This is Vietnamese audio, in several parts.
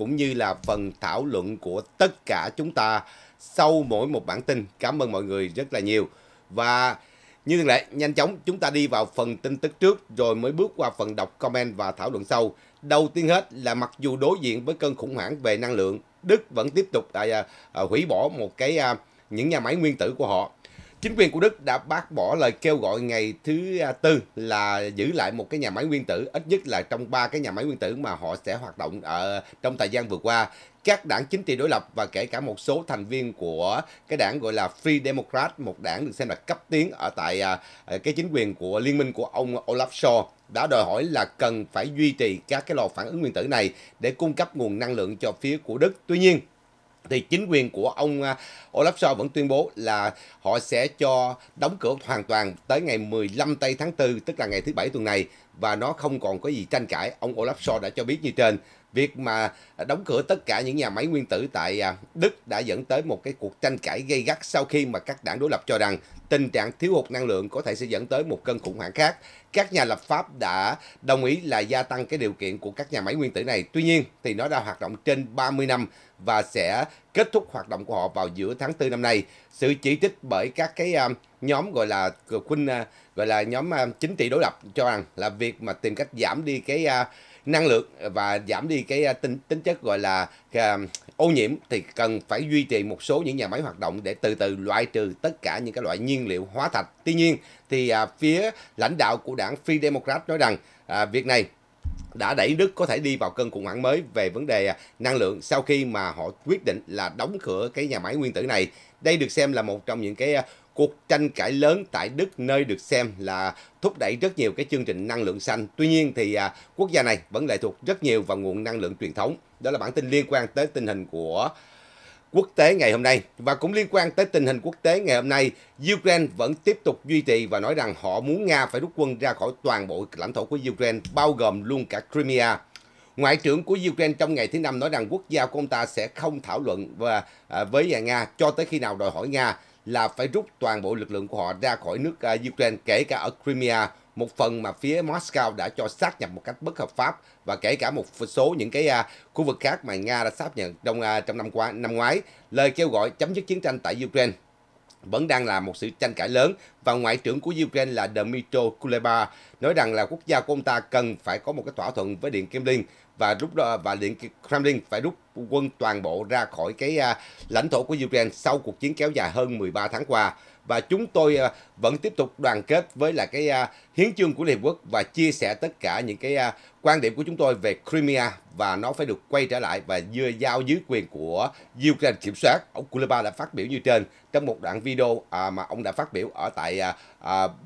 cũng như là phần thảo luận của tất cả chúng ta sau mỗi một bản tin. Cảm ơn mọi người rất là nhiều. Và như thường lệ, nhanh chóng chúng ta đi vào phần tin tức trước rồi mới bước qua phần đọc comment và thảo luận sau. Đầu tiên hết là mặc dù đối diện với cơn khủng hoảng về năng lượng, Đức vẫn tiếp tục à, à, à hủy bỏ một cái à, những nhà máy nguyên tử của họ Chính quyền của Đức đã bác bỏ lời kêu gọi ngày thứ à, tư là giữ lại một cái nhà máy nguyên tử, ít nhất là trong ba cái nhà máy nguyên tử mà họ sẽ hoạt động ở trong thời gian vừa qua. Các đảng chính trị đối lập và kể cả một số thành viên của cái đảng gọi là Free Democrat, một đảng được xem là cấp tiến ở tại à, cái chính quyền của liên minh của ông Olaf Scholz đã đòi hỏi là cần phải duy trì các cái lò phản ứng nguyên tử này để cung cấp nguồn năng lượng cho phía của Đức. Tuy nhiên, thì chính quyền của ông à, Olaf Scholz vẫn tuyên bố là họ sẽ cho đóng cửa hoàn toàn tới ngày 15 tây tháng 4 tức là ngày thứ bảy tuần này và nó không còn có gì tranh cãi ông Olaf Scholz đã cho biết như trên Việc mà đóng cửa tất cả những nhà máy nguyên tử tại à, Đức đã dẫn tới một cái cuộc tranh cãi gây gắt sau khi mà các đảng đối lập cho rằng tình trạng thiếu hụt năng lượng có thể sẽ dẫn tới một cơn khủng hoảng khác. Các nhà lập pháp đã đồng ý là gia tăng cái điều kiện của các nhà máy nguyên tử này. Tuy nhiên thì nó đã hoạt động trên 30 năm và sẽ kết thúc hoạt động của họ vào giữa tháng 4 năm nay. Sự chỉ trích bởi các cái à, nhóm gọi là quân à, gọi là nhóm chính trị đối lập cho rằng là việc mà tìm cách giảm đi cái năng lượng và giảm đi cái à, tính tính chất gọi là à, ô nhiễm thì cần phải duy trì một số những nhà máy hoạt động để từ từ loại trừ tất cả những cái loại nhiên liệu hóa thạch. Tuy nhiên thì à, phía lãnh đạo của đảng Free Democrat nói rằng việc này đã đẩy Đức có thể đi vào cơn khủng hoảng mới về vấn đề năng lượng sau khi mà họ quyết định là đóng cửa cái nhà máy nguyên tử này. Đây được xem là một trong những cái cuộc tranh cãi lớn tại Đức nơi được xem là thúc đẩy rất nhiều cái chương trình năng lượng xanh. Tuy nhiên thì à, quốc gia này vẫn lệ thuộc rất nhiều vào nguồn năng lượng truyền thống. Đó là bản tin liên quan tới tình hình của quốc tế ngày hôm nay và cũng liên quan tới tình hình quốc tế ngày hôm nay, Ukraine vẫn tiếp tục duy trì và nói rằng họ muốn Nga phải rút quân ra khỏi toàn bộ lãnh thổ của Ukraine, bao gồm luôn cả Crimea. Ngoại trưởng của Ukraine trong ngày thứ năm nói rằng quốc gia của ông ta sẽ không thảo luận và à, với nhà Nga cho tới khi nào đòi hỏi Nga là phải rút toàn bộ lực lượng của họ ra khỏi nước à, Ukraine, kể cả ở Crimea, một phần mà phía Moscow đã cho xác nhập một cách bất hợp pháp và kể cả một số những cái à, khu vực khác mà Nga đã xác nhận trong à, trong năm qua năm ngoái. Lời kêu gọi chấm dứt chiến tranh tại Ukraine vẫn đang là một sự tranh cãi lớn và ngoại trưởng của Ukraine là Dmytro Kuleba nói rằng là quốc gia của ông ta cần phải có một cái thỏa thuận với Điện Kremlin và rút và Điện Kremlin phải rút quân toàn bộ ra khỏi cái à, lãnh thổ của Ukraine sau cuộc chiến kéo dài hơn 13 tháng qua và chúng tôi à, vẫn tiếp tục đoàn kết với là cái à, hiến chương của Liên Hợp Quốc và chia sẻ tất cả những cái quan điểm của chúng tôi về Crimea và nó phải được quay trở lại và dưa giao dưới quyền của Ukraine kiểm soát. Ông Kuleba đã phát biểu như trên trong một đoạn video mà ông đã phát biểu ở tại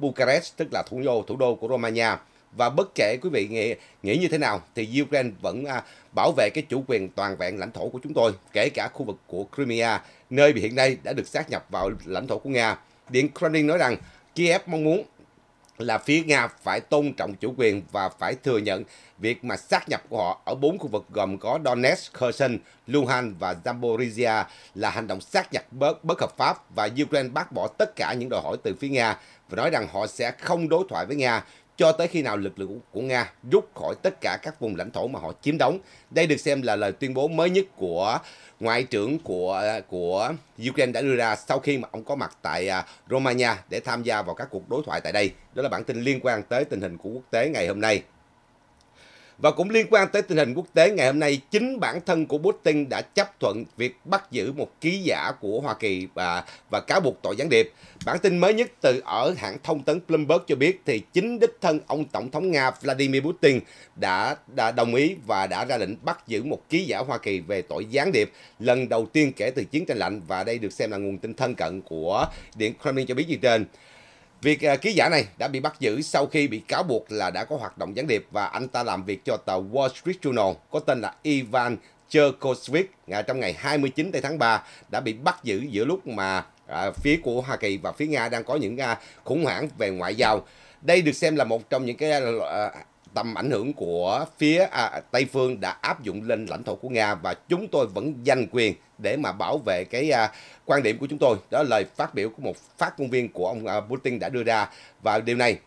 Bucharest tức là thủ đô thủ đô của Romania và bất kể quý vị nghĩ, nghĩ như thế nào thì Ukraine vẫn à, bảo vệ cái chủ quyền toàn vẹn lãnh thổ của chúng tôi, kể cả khu vực của Crimea, nơi bị hiện nay đã được sát nhập vào lãnh thổ của Nga. Điện Kremlin nói rằng Kiev mong muốn là phía Nga phải tôn trọng chủ quyền và phải thừa nhận việc mà sát nhập của họ ở bốn khu vực gồm có Donetsk, Kherson, Luhansk và Zaporizhia là hành động sát nhập bất, bất hợp pháp và Ukraine bác bỏ tất cả những đòi hỏi từ phía Nga và nói rằng họ sẽ không đối thoại với Nga cho tới khi nào lực lượng của Nga rút khỏi tất cả các vùng lãnh thổ mà họ chiếm đóng. Đây được xem là lời tuyên bố mới nhất của ngoại trưởng của của Ukraine đã đưa ra sau khi mà ông có mặt tại à, Romania để tham gia vào các cuộc đối thoại tại đây. Đó là bản tin liên quan tới tình hình của quốc tế ngày hôm nay. Và cũng liên quan tới tình hình quốc tế ngày hôm nay, chính bản thân của Putin đã chấp thuận việc bắt giữ một ký giả của Hoa Kỳ và, và cáo buộc tội gián điệp. Bản tin mới nhất từ ở hãng thông tấn Bloomberg cho biết thì chính đích thân ông Tổng thống Nga Vladimir Putin đã, đã đồng ý và đã ra lệnh bắt giữ một ký giả Hoa Kỳ về tội gián điệp lần đầu tiên kể từ chiến tranh lạnh và đây được xem là nguồn tin thân cận của Điện Kremlin cho biết gì trên. Việc à, ký giả này đã bị bắt giữ sau khi bị cáo buộc là đã có hoạt động gián điệp và anh ta làm việc cho tờ Wall Street Journal có tên là Ivan Cherkovsky ngày trong ngày 29 tháng 3 đã bị bắt giữ giữa lúc mà à, phía của Hoa Kỳ và phía Nga đang có những à, khủng hoảng về ngoại giao. Đây được xem là một trong những cái tầm ảnh hưởng của phía à, Tây phương đã áp dụng lên lãnh thổ của Nga và chúng tôi vẫn giành quyền để mà bảo vệ cái à, quan điểm của chúng tôi. Đó là lời phát biểu của một phát ngôn viên của ông à, Putin đã đưa ra và điều này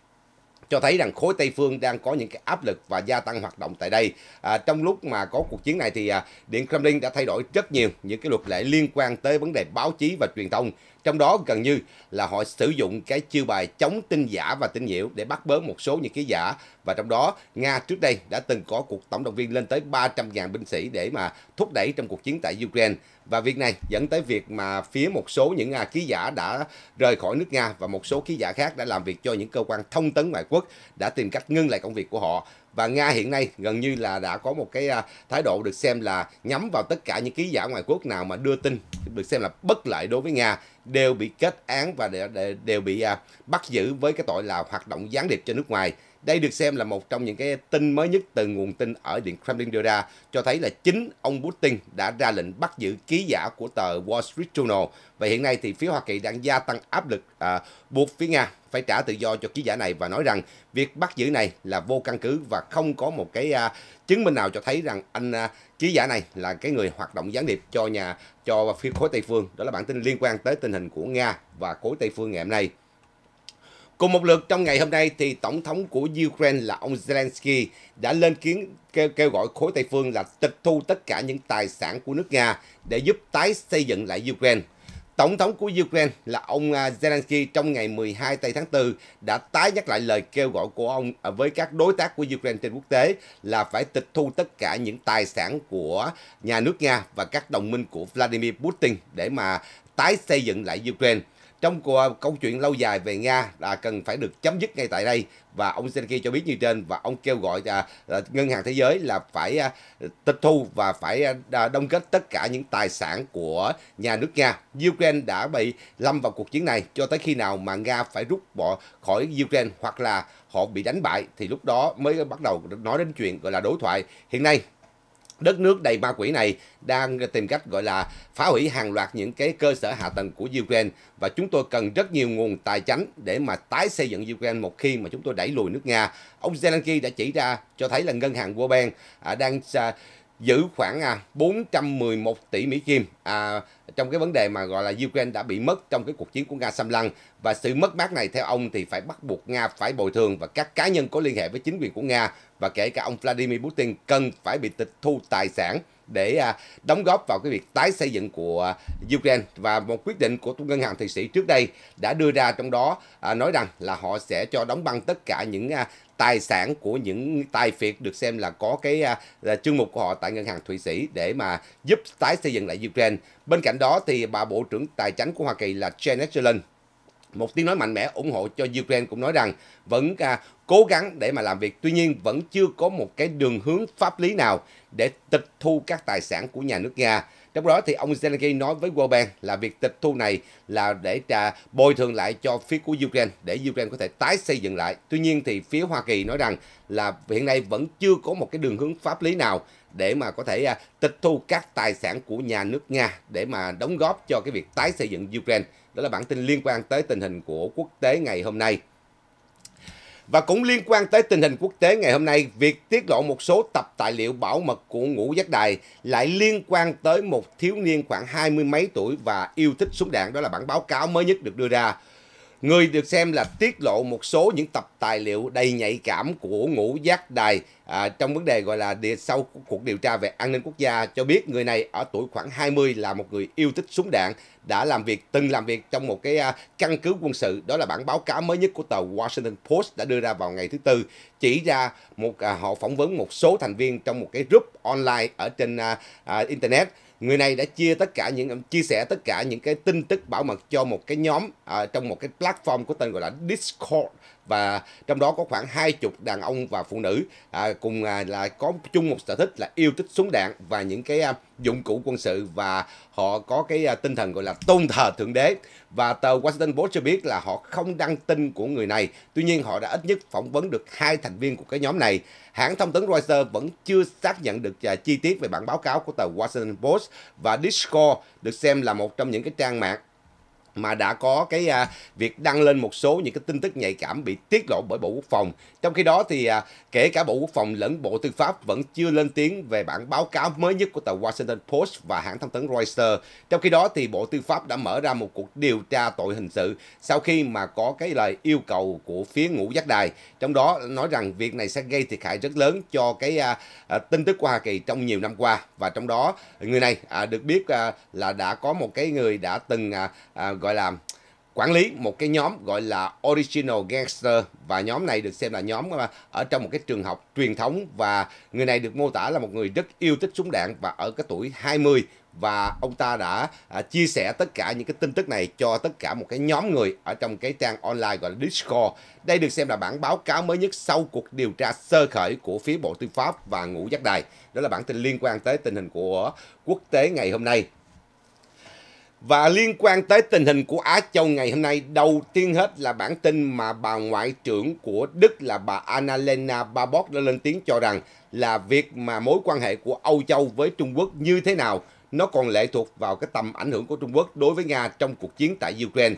cho thấy rằng khối Tây phương đang có những cái áp lực và gia tăng hoạt động tại đây. À, trong lúc mà có cuộc chiến này thì à, Điện Kremlin đã thay đổi rất nhiều những cái luật lệ liên quan tới vấn đề báo chí và truyền thông. Trong đó gần như là họ sử dụng cái chiêu bài chống tin giả và tin nhiễu để bắt bớ một số những cái giả và trong đó, Nga trước đây đã từng có cuộc tổng động viên lên tới 300.000 binh sĩ để mà thúc đẩy trong cuộc chiến tại Ukraine. Và việc này dẫn tới việc mà phía một số những à, ký giả đã rời khỏi nước Nga và một số ký giả khác đã làm việc cho những cơ quan thông tấn ngoại quốc đã tìm cách ngưng lại công việc của họ và Nga hiện nay gần như là đã có một cái à, thái độ được xem là nhắm vào tất cả những ký giả ngoại quốc nào mà đưa tin được xem là bất lợi đối với Nga đều bị kết án và đều, đều bị à, bắt giữ với cái tội là hoạt động gián điệp cho nước ngoài đây được xem là một trong những cái tin mới nhất từ nguồn tin ở Điện Kremlin đưa ra cho thấy là chính ông Putin đã ra lệnh bắt giữ ký giả của tờ Wall Street Journal. Và hiện nay thì phía Hoa Kỳ đang gia tăng áp lực à, buộc phía Nga phải trả tự do cho ký giả này và nói rằng việc bắt giữ này là vô căn cứ và không có một cái à, chứng minh nào cho thấy rằng anh à, ký giả này là cái người hoạt động gián điệp cho nhà cho phía khối Tây phương. Đó là bản tin liên quan tới tình hình của Nga và khối Tây phương ngày hôm nay. Cùng một lượt trong ngày hôm nay thì Tổng thống của Ukraine là ông Zelensky đã lên kiến kêu, kêu gọi khối Tây Phương là tịch thu tất cả những tài sản của nước Nga để giúp tái xây dựng lại Ukraine. Tổng thống của Ukraine là ông à, Zelensky trong ngày 12 tây tháng 4 đã tái nhắc lại lời kêu gọi của ông à, với các đối tác của Ukraine trên quốc tế là phải tịch thu tất cả những tài sản của nhà nước Nga và các đồng minh của Vladimir Putin để mà tái xây dựng lại Ukraine. Trong cuộc câu chuyện lâu dài về Nga là cần phải được chấm dứt ngay tại đây và ông Zelensky cho biết như trên và ông kêu gọi à, à ngân hàng thế giới là phải à, tịch thu và phải à, đông kết tất cả những tài sản của nhà nước Nga. Ukraine đã bị lâm vào cuộc chiến này cho tới khi nào mà Nga phải rút bỏ khỏi Ukraine hoặc là họ bị đánh bại thì lúc đó mới bắt đầu nói đến chuyện gọi là đối thoại. Hiện nay đất nước đầy ma quỷ này đang tìm cách gọi là phá hủy hàng loạt những cái cơ sở hạ tầng của Ukraine và chúng tôi cần rất nhiều nguồn tài chính để mà tái xây dựng Ukraine một khi mà chúng tôi đẩy lùi nước Nga. Ông Zelensky đã chỉ ra cho thấy là ngân hàng World Bank à, đang à, giữ khoảng 411 à, tỷ Mỹ Kim à, trong cái vấn đề mà gọi là Ukraine đã bị mất trong cái cuộc chiến của Nga xâm lăng và sự mất mát này theo ông thì phải bắt buộc Nga phải bồi thường và các cá nhân có liên hệ với chính quyền của Nga và kể cả ông Vladimir Putin cần phải bị tịch thu tài sản để à, đóng góp vào cái việc tái xây dựng của Ukraine và một quyết định của Ngân hàng Thụy Sĩ trước đây đã đưa ra trong đó à, nói rằng là họ sẽ cho đóng băng tất cả những à, tài sản của những tài phiệt được xem là có cái chương mục của họ tại ngân hàng Thụy Sĩ để mà giúp tái xây dựng lại Ukraine. Bên cạnh đó thì bà Bộ trưởng Tài chính của Hoa Kỳ là Janet Yellen một tiếng nói mạnh mẽ ủng hộ cho Ukraine cũng nói rằng vẫn à, cố gắng để mà làm việc. Tuy nhiên vẫn chưa có một cái đường hướng pháp lý nào để tịch thu các tài sản của nhà nước Nga. Trong đó thì ông Zelensky nói với World Bank là việc tịch thu này là để trả bồi thường lại cho phía của Ukraine để Ukraine có thể tái xây dựng lại. Tuy nhiên thì phía Hoa Kỳ nói rằng là hiện nay vẫn chưa có một cái đường hướng pháp lý nào để mà có thể à, tịch thu các tài sản của nhà nước Nga để mà đóng góp cho cái việc tái xây dựng Ukraine. Đó là bản tin liên quan tới tình hình của quốc tế ngày hôm nay. Và cũng liên quan tới tình hình quốc tế ngày hôm nay, việc tiết lộ một số tập tài liệu bảo mật của ngũ giác đài lại liên quan tới một thiếu niên khoảng hai mươi mấy tuổi và yêu thích súng đạn. Đó là bản báo cáo mới nhất được đưa ra Người được xem là tiết lộ một số những tập tài liệu đầy nhạy cảm của ngũ giác đài à, trong vấn đề gọi là địa, sau cuộc điều tra về an ninh quốc gia cho biết người này ở tuổi khoảng 20 là một người yêu thích súng đạn, đã làm việc từng làm việc trong một cái à, căn cứ quân sự đó là bản báo cáo mới nhất của tờ Washington Post đã đưa ra vào ngày thứ tư chỉ ra một à, họ phỏng vấn một số thành viên trong một cái group online ở trên à, à, internet người này đã chia tất cả những chia sẻ tất cả những cái tin tức bảo mật cho một cái nhóm uh, trong một cái platform có tên gọi là Discord và trong đó có khoảng hai chục đàn ông và phụ nữ à, cùng à, là có chung một sở thích là yêu thích súng đạn và những cái à, dụng cụ quân sự và họ có cái à, tinh thần gọi là tôn thờ thượng đế và tờ Washington Post cho biết là họ không đăng tin của người này tuy nhiên họ đã ít nhất phỏng vấn được hai thành viên của cái nhóm này hãng thông tấn Reuters vẫn chưa xác nhận được à, chi tiết về bản báo cáo của tờ Washington Post và Discord được xem là một trong những cái trang mạng mà đã có cái à, việc đăng lên một số những cái tin tức nhạy cảm bị tiết lộ bởi Bộ Quốc phòng. Trong khi đó thì à, kể cả Bộ Quốc phòng lẫn Bộ Tư pháp vẫn chưa lên tiếng về bản báo cáo mới nhất của tờ Washington Post và hãng thông tấn Reuters. Trong khi đó thì Bộ Tư pháp đã mở ra một cuộc điều tra tội hình sự sau khi mà có cái lời yêu cầu của phía ngũ giác đài, trong đó nói rằng việc này sẽ gây thiệt hại rất lớn cho cái à, à, tin tức của Hoa Kỳ trong nhiều năm qua và trong đó người này à, được biết à, là đã có một cái người đã từng à, à, gọi gọi là quản lý một cái nhóm gọi là original gangster và nhóm này được xem là nhóm ờ, ở trong một cái trường học truyền thống và người này được mô tả là một người rất yêu thích súng đạn và ở cái tuổi 20 và ông ta đã à, chia sẻ tất cả những cái tin tức này cho tất cả một cái nhóm người ở trong cái trang online gọi là Discord. Đây được xem là bản báo cáo mới nhất sau cuộc điều tra sơ khởi của phía Bộ Tư pháp và Ngũ Giác Đài. Đó là bản tin liên quan tới tình hình của quốc tế ngày hôm nay. Và liên quan tới tình hình của Á Châu ngày hôm nay, đầu tiên hết là bản tin mà bà ngoại trưởng của Đức là bà Annalena Baerbock đã lên tiếng cho rằng là việc mà mối quan hệ của Âu Châu với Trung Quốc như thế nào nó còn lệ thuộc vào cái tầm ảnh hưởng của Trung Quốc đối với Nga trong cuộc chiến tại Ukraine.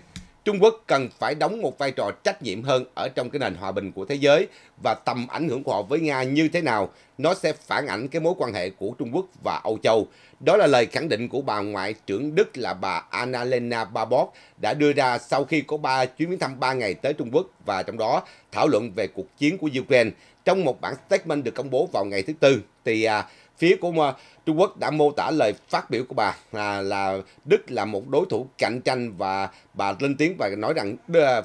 Trung Quốc cần phải đóng một vai trò trách nhiệm hơn ở trong cái nền hòa bình của thế giới và tầm ảnh hưởng của họ với Nga như thế nào, nó sẽ phản ảnh cái mối quan hệ của Trung Quốc và Âu Châu. Đó là lời khẳng định của bà ngoại trưởng Đức là bà Annalena Baerbock đã đưa ra sau khi có ba chuyến viếng thăm 3 ngày tới Trung Quốc và trong đó thảo luận về cuộc chiến của Ukraine. Trong một bản statement được công bố vào ngày thứ Tư, thì à, phía của Trung Quốc đã mô tả lời phát biểu của bà là, là Đức là một đối thủ cạnh tranh và bà lên tiếng và nói rằng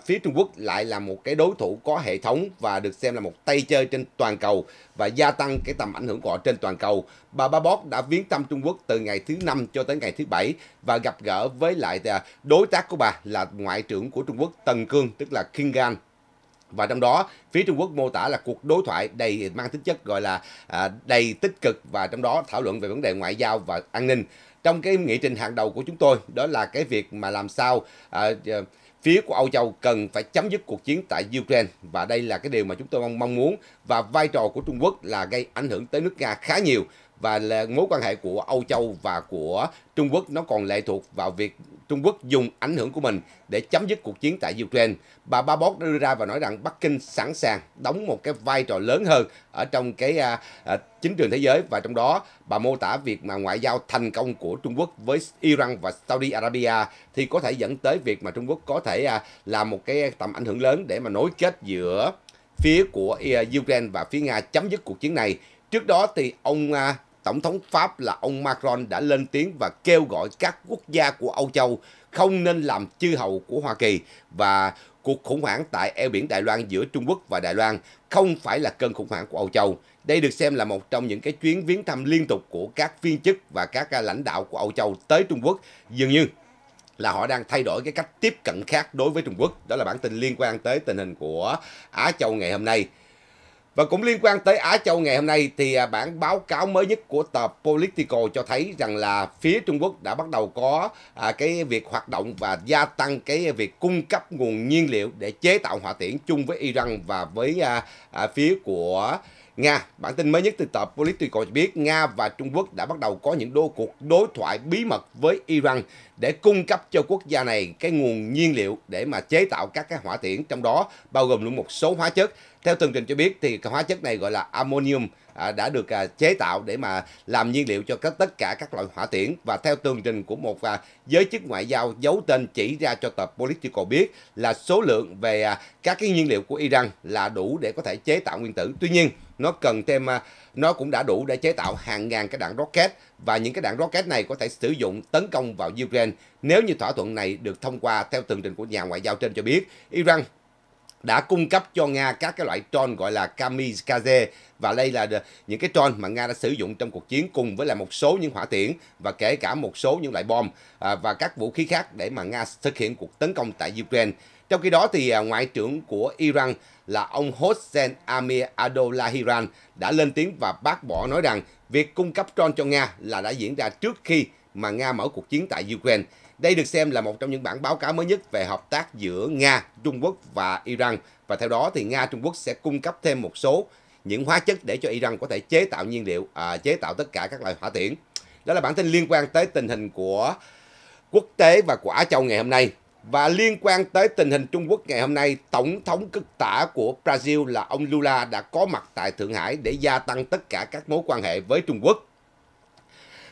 phía Trung Quốc lại là một cái đối thủ có hệ thống và được xem là một tay chơi trên toàn cầu và gia tăng cái tầm ảnh hưởng của họ trên toàn cầu. Bà Babok đã viếng thăm Trung Quốc từ ngày thứ năm cho tới ngày thứ bảy và gặp gỡ với lại à, đối tác của bà là ngoại trưởng của Trung Quốc Tần Cương tức là King Gan và trong đó phía Trung Quốc mô tả là cuộc đối thoại đầy mang tính chất gọi là à, đầy tích cực và trong đó thảo luận về vấn đề ngoại giao và an ninh trong cái nghị trình hàng đầu của chúng tôi đó là cái việc mà làm sao à, phía của Âu Châu cần phải chấm dứt cuộc chiến tại Ukraine và đây là cái điều mà chúng tôi mong, mong muốn và vai trò của Trung Quốc là gây ảnh hưởng tới nước Nga khá nhiều và là mối quan hệ của Âu Châu và của Trung Quốc nó còn lệ thuộc vào việc Trung Quốc dùng ảnh hưởng của mình để chấm dứt cuộc chiến tại Ukraine. Bà Babok đã đưa ra và nói rằng Bắc Kinh sẵn sàng đóng một cái vai trò lớn hơn ở trong cái à, à, chính trường thế giới và trong đó bà mô tả việc mà ngoại giao thành công của Trung Quốc với Iran và Saudi Arabia thì có thể dẫn tới việc mà Trung Quốc có thể à, làm một cái tầm ảnh hưởng lớn để mà nối kết giữa phía của à, Ukraine và phía Nga chấm dứt cuộc chiến này. Trước đó thì ông à, Tổng thống Pháp là ông Macron đã lên tiếng và kêu gọi các quốc gia của Âu Châu không nên làm chư hầu của Hoa Kỳ và cuộc khủng hoảng tại eo biển Đài Loan giữa Trung Quốc và Đài Loan không phải là cơn khủng hoảng của Âu Châu. Đây được xem là một trong những cái chuyến viếng thăm liên tục của các viên chức và các à, lãnh đạo của Âu Châu tới Trung Quốc. Dường như là họ đang thay đổi cái cách tiếp cận khác đối với Trung Quốc. Đó là bản tin liên quan tới tình hình của Á Châu ngày hôm nay. Và cũng liên quan tới Á Châu ngày hôm nay thì à, bản báo cáo mới nhất của tờ Politico cho thấy rằng là phía Trung Quốc đã bắt đầu có à, cái việc hoạt động và gia tăng cái việc cung cấp nguồn nhiên liệu để chế tạo hỏa tiễn chung với Iran và với à, phía của Nga. Bản tin mới nhất từ tờ Politico cho biết Nga và Trung Quốc đã bắt đầu có những đô cuộc đối thoại bí mật với Iran để cung cấp cho quốc gia này cái nguồn nhiên liệu để mà chế tạo các cái hỏa tiễn trong đó bao gồm luôn một số hóa chất theo tường trình cho biết thì hóa chất này gọi là ammonium à, đã được à, chế tạo để mà làm nhiên liệu cho tất cả các loại hỏa tiễn và theo tường trình của một à, giới chức ngoại giao giấu tên chỉ ra cho tờ Politico biết là số lượng về các cái nhiên liệu của Iran là đủ để có thể chế tạo nguyên tử. Tuy nhiên nó cần thêm nó cũng đã đủ để chế tạo hàng ngàn cái đạn rocket và những cái đạn rocket này có thể sử dụng tấn công vào Ukraine nếu như thỏa thuận này được thông qua theo tường trình của nhà ngoại giao trên cho biết Iran đã cung cấp cho Nga các cái loại drone gọi là kamikaze và đây là những cái drone mà Nga đã sử dụng trong cuộc chiến cùng với là một số những hỏa tiễn và kể cả một số những loại bom à, và các vũ khí khác để mà Nga thực hiện cuộc tấn công tại Ukraine. Trong khi đó thì à, Ngoại trưởng của Iran là ông Hossein Amir Adolahiran đã lên tiếng và bác bỏ nói rằng việc cung cấp drone cho Nga là đã diễn ra trước khi mà Nga mở cuộc chiến tại Ukraine. Đây được xem là một trong những bản báo cáo mới nhất về hợp tác giữa Nga, Trung Quốc và Iran và theo đó thì Nga Trung Quốc sẽ cung cấp thêm một số những hóa chất để cho Iran có thể chế tạo nhiên liệu, à, chế tạo tất cả các loại hỏa tiễn. Đó là bản tin liên quan tới tình hình của quốc tế và của Á Châu ngày hôm nay. Và liên quan tới tình hình Trung Quốc ngày hôm nay, Tổng thống cực tả của Brazil là ông Lula đã có mặt tại Thượng Hải để gia tăng tất cả các mối quan hệ với Trung Quốc.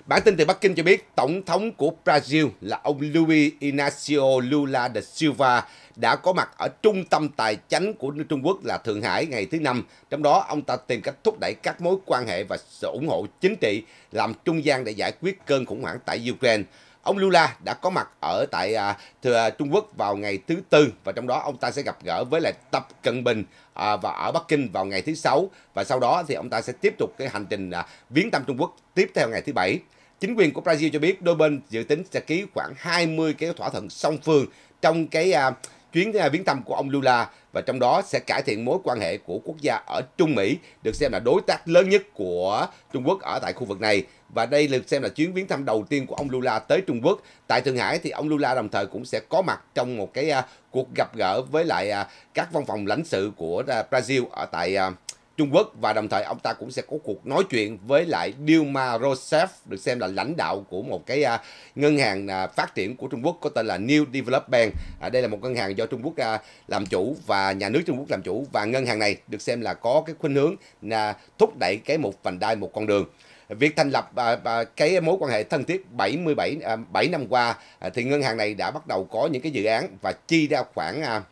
Bản tin từ Bắc Kinh cho biết Tổng thống của Brazil là ông Luiz Inácio Lula da Silva đã có mặt ở trung tâm tài chính của Trung Quốc là Thượng Hải ngày thứ Năm. Trong đó, ông ta tìm cách thúc đẩy các mối quan hệ và sự ủng hộ chính trị làm trung gian để giải quyết cơn khủng hoảng tại Ukraine. Ông Lula đã có mặt ở tại à, à, Trung Quốc vào ngày thứ Tư và trong đó ông ta sẽ gặp gỡ với lại Tập Cận Bình à, và ở Bắc Kinh vào ngày thứ Sáu và sau đó thì ông ta sẽ tiếp tục cái hành trình viếng thăm Trung Quốc tiếp theo ngày thứ Bảy. Chính quyền của Brazil cho biết đôi bên dự tính sẽ ký khoảng 20 cái thỏa thuận song phương trong cái chuyến viếng thăm của ông Lula và trong đó sẽ cải thiện mối quan hệ của quốc gia ở Trung Mỹ được xem là đối tác lớn nhất của Trung Quốc ở tại khu vực này và đây được xem là chuyến viếng thăm đầu tiên của ông Lula tới Trung Quốc. Tại Thượng Hải thì ông Lula đồng thời cũng sẽ có mặt trong một cái uh, cuộc gặp gỡ với lại uh, các văn phòng lãnh sự của uh, Brazil ở tại uh, Trung Quốc và đồng thời ông ta cũng sẽ có cuộc nói chuyện với lại Dilma Rousseff được xem là lãnh đạo của một cái uh, ngân hàng uh, phát triển của Trung Quốc có tên là New Development Bank. đây là một ngân hàng do Trung Quốc uh, làm chủ và nhà nước Trung Quốc làm chủ và ngân hàng này được xem là có cái khuynh hướng là thúc đẩy cái một vành đai một con đường. Việc thành lập à, à, cái mối quan hệ thân thiết 77 7 à, năm qua thì ngân hàng này đã bắt đầu có những cái dự án và chi ra khoảng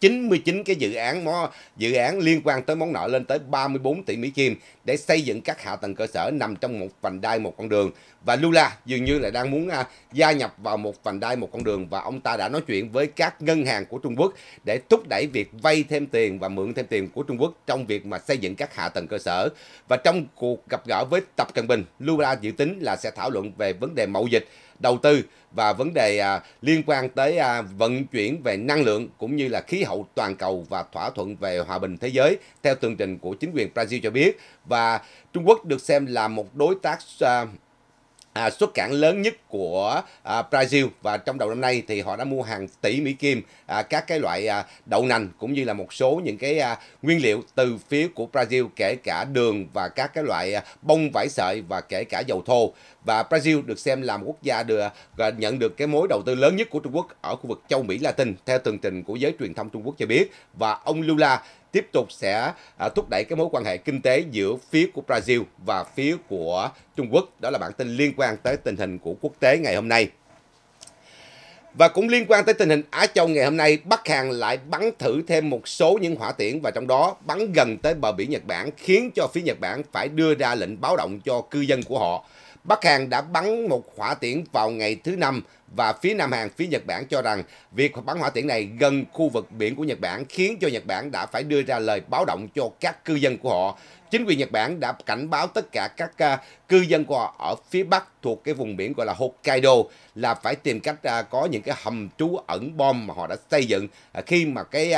99 cái dự án mó, dự án liên quan tới món nợ lên tới 34 tỷ Mỹ Kim để xây dựng các hạ tầng cơ sở nằm trong một vành đai một con đường và Lula dường như là đang muốn à, gia nhập vào một vành đai một con đường và ông ta đã nói chuyện với các ngân hàng của Trung Quốc để thúc đẩy việc vay thêm tiền và mượn thêm tiền của Trung Quốc trong việc mà xây dựng các hạ tầng cơ sở. Và trong cuộc gặp gỡ với Tập Cận Bình, Lula dự tính là sẽ thảo luận về vấn đề mậu dịch, đầu tư và vấn đề à, liên quan tới à, vận chuyển về năng lượng cũng như là khí hậu toàn cầu và thỏa thuận về hòa bình thế giới theo tường trình của chính quyền Brazil cho biết và Trung Quốc được xem là một đối tác à, xuất cảng lớn nhất của à, Brazil và trong đầu năm nay thì họ đã mua hàng tỷ Mỹ Kim à, các cái loại à, đậu nành cũng như là một số những cái à, nguyên liệu từ phía của Brazil kể cả đường và các cái loại à, bông vải sợi và kể cả dầu thô và Brazil được xem là một quốc gia được à, nhận được cái mối đầu tư lớn nhất của Trung Quốc ở khu vực châu Mỹ Latin theo tường trình của giới truyền thông Trung Quốc cho biết và ông Lula tiếp tục sẽ à, thúc đẩy cái mối quan hệ kinh tế giữa phía của Brazil và phía của Trung Quốc. Đó là bản tin liên quan tới tình hình của quốc tế ngày hôm nay. Và cũng liên quan tới tình hình Á Châu ngày hôm nay, Bắc Hàn lại bắn thử thêm một số những hỏa tiễn và trong đó bắn gần tới bờ biển Nhật Bản khiến cho phía Nhật Bản phải đưa ra lệnh báo động cho cư dân của họ. Bắc Hàn đã bắn một hỏa tiễn vào ngày thứ năm và phía Nam Hàn, phía Nhật Bản cho rằng việc bắn hỏa tiễn này gần khu vực biển của Nhật Bản khiến cho Nhật Bản đã phải đưa ra lời báo động cho các cư dân của họ. Chính quyền Nhật Bản đã cảnh báo tất cả các à, cư dân của họ ở phía Bắc thuộc cái vùng biển gọi là Hokkaido là phải tìm cách à, có những cái hầm trú ẩn bom mà họ đã xây dựng à, khi mà cái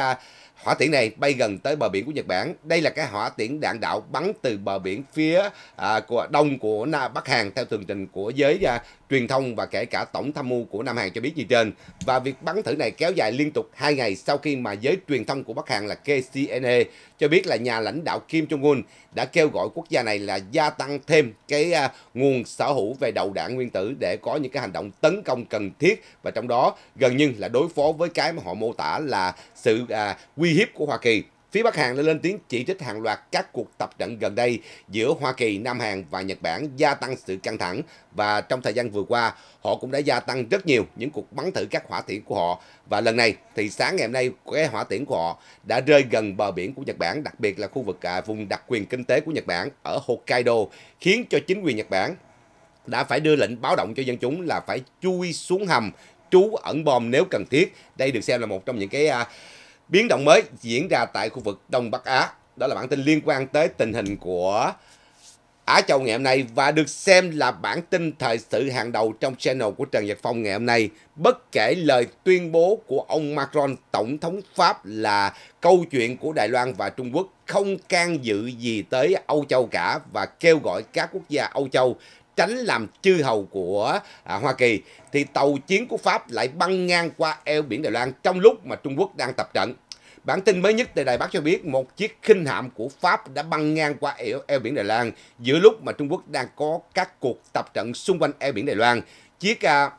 Hỏa tiễn này bay gần tới bờ biển của Nhật Bản. Đây là cái hỏa tiễn đạn đạo bắn từ bờ biển phía à, của đông của Na Bắc Hàn theo tường trình của giới à, truyền thông và kể cả tổng tham mưu của Nam Hàn cho biết như trên. Và việc bắn thử này kéo dài liên tục 2 ngày sau khi mà giới truyền thông của Bắc Hàn là KCNA cho biết là nhà lãnh đạo Kim Jong-un đã kêu gọi quốc gia này là gia tăng thêm cái à, nguồn sở hữu về đầu đạn nguyên tử để có những cái hành động tấn công cần thiết và trong đó gần như là đối phó với cái mà họ mô tả là sự à, uy hiếp của Hoa Kỳ. Phía Bắc Hàn đã lên tiếng chỉ trích hàng loạt các cuộc tập trận gần đây giữa Hoa Kỳ, Nam Hàn và Nhật Bản gia tăng sự căng thẳng và trong thời gian vừa qua, họ cũng đã gia tăng rất nhiều những cuộc bắn thử các hỏa tiễn của họ và lần này thì sáng ngày hôm nay cái hỏa tiễn của họ đã rơi gần bờ biển của Nhật Bản, đặc biệt là khu vực à, vùng đặc quyền kinh tế của Nhật Bản ở Hokkaido, khiến cho chính quyền Nhật Bản đã phải đưa lệnh báo động cho dân chúng là phải chui xuống hầm trú ẩn bom nếu cần thiết. Đây được xem là một trong những cái à, Biến động mới diễn ra tại khu vực Đông Bắc Á. Đó là bản tin liên quan tới tình hình của Á Châu ngày hôm nay và được xem là bản tin thời sự hàng đầu trong channel của Trần Nhật Phong ngày hôm nay. Bất kể lời tuyên bố của ông Macron, Tổng thống Pháp là câu chuyện của Đài Loan và Trung Quốc không can dự gì tới Âu Châu cả và kêu gọi các quốc gia Âu Châu tránh làm chư hầu của à, Hoa Kỳ thì tàu chiến của Pháp lại băng ngang qua eo biển Đài Loan trong lúc mà Trung Quốc đang tập trận. Bản tin mới nhất từ Đài Bắc cho biết một chiếc khinh hạm của Pháp đã băng ngang qua eo, eo biển Đài Loan giữa lúc mà Trung Quốc đang có các cuộc tập trận xung quanh eo biển Đài Loan. Chiếc à,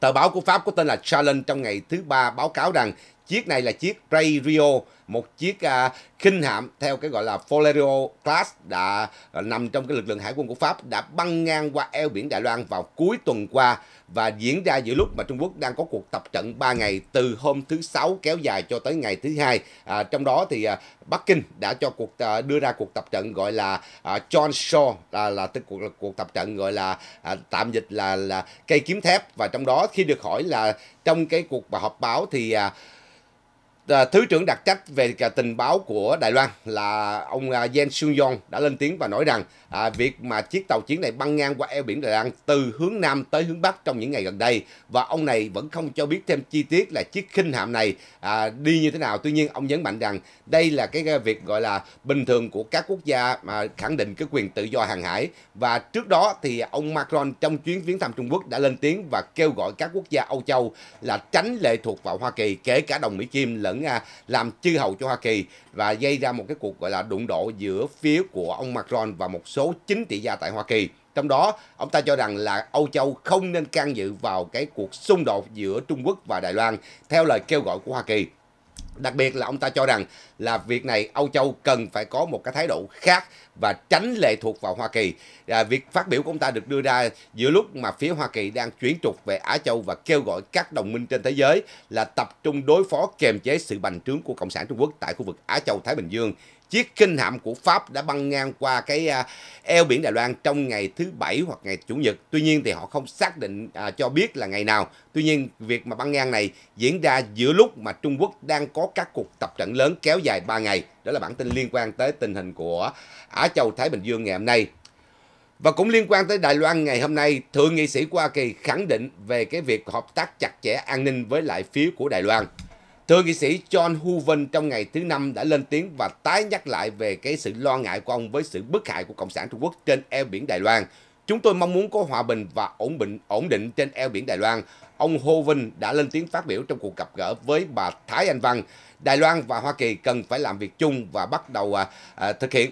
tờ báo của Pháp có tên là Challenge trong ngày thứ ba báo cáo rằng chiếc này là chiếc Ray Rio một chiếc uh, khinh hạm theo cái gọi là Folerio class đã uh, nằm trong cái lực lượng hải quân của Pháp đã băng ngang qua eo biển Đài Loan vào cuối tuần qua và diễn ra giữa lúc mà Trung Quốc đang có cuộc tập trận 3 ngày từ hôm thứ sáu kéo dài cho tới ngày thứ hai. À, trong đó thì à, Bắc Kinh đã cho cuộc à, đưa ra cuộc tập trận gọi là à, John Shaw à, là tức cuộc là, cuộc tập trận gọi là à, tạm dịch là là cây kiếm thép và trong đó khi được hỏi là trong cái cuộc họp báo thì à, Ờ, Thứ trưởng đặc trách về tình báo của Đài Loan là ông Yen ờ, Sun Yong đã lên tiếng và nói rằng à, việc mà chiếc tàu chiến này băng ngang qua eo biển Đài Loan từ hướng Nam tới hướng Bắc trong những ngày gần đây và ông này vẫn không cho biết thêm chi tiết là chiếc khinh hạm này à, đi như thế nào. Tuy nhiên ông nhấn mạnh rằng đây là cái, việc gọi là bình thường của các quốc gia mà khẳng định cái quyền tự do hàng hải và trước đó thì ông Macron trong chuyến viếng thăm Trung Quốc đã lên tiếng và kêu gọi các quốc gia Âu Châu là tránh lệ thuộc vào Hoa Kỳ kể cả đồng Mỹ kim lẫn làm chư hầu cho Hoa Kỳ và gây ra một cái cuộc gọi là đụng độ giữa phía của ông Macron và một số chính trị gia tại Hoa Kỳ. Trong đó, ông ta cho rằng là Âu Châu không nên can dự vào cái cuộc xung đột giữa Trung Quốc và Đài Loan theo lời kêu gọi của Hoa Kỳ. Đặc biệt là ông ta cho rằng là việc này Âu Châu cần phải có một cái thái độ khác và tránh lệ thuộc vào Hoa Kỳ. À, việc phát biểu của ông ta được đưa ra giữa lúc mà phía Hoa Kỳ đang chuyển trục về Á Châu và kêu gọi các đồng minh trên thế giới là tập trung đối phó kềm chế sự bành trướng của Cộng sản Trung Quốc tại khu vực Á Châu Thái Bình Dương Chiếc khinh hạm của Pháp đã băng ngang qua cái à, eo biển Đài Loan trong ngày thứ Bảy hoặc ngày Chủ nhật. Tuy nhiên thì họ không xác định à, cho biết là ngày nào. Tuy nhiên việc mà băng ngang này diễn ra giữa lúc mà Trung Quốc đang có các cuộc tập trận lớn kéo dài 3 ngày. Đó là bản tin liên quan tới tình hình của Á Châu Thái Bình Dương ngày hôm nay. Và cũng liên quan tới Đài Loan ngày hôm nay, Thượng nghị sĩ Hoa Kỳ khẳng định về cái việc hợp tác chặt chẽ an ninh với lại phía của Đài Loan. Thượng nghị sĩ John Hooven trong ngày thứ Năm đã lên tiếng và tái nhắc lại về cái sự lo ngại của ông với sự bức hại của Cộng sản Trung Quốc trên eo biển Đài Loan. Chúng tôi mong muốn có hòa bình và ổn định ổn định trên eo biển Đài Loan. Ông Hô đã lên tiếng phát biểu trong cuộc gặp gỡ với bà Thái Anh Văn. Đài Loan và Hoa Kỳ cần phải làm việc chung và bắt đầu à, à, thực hiện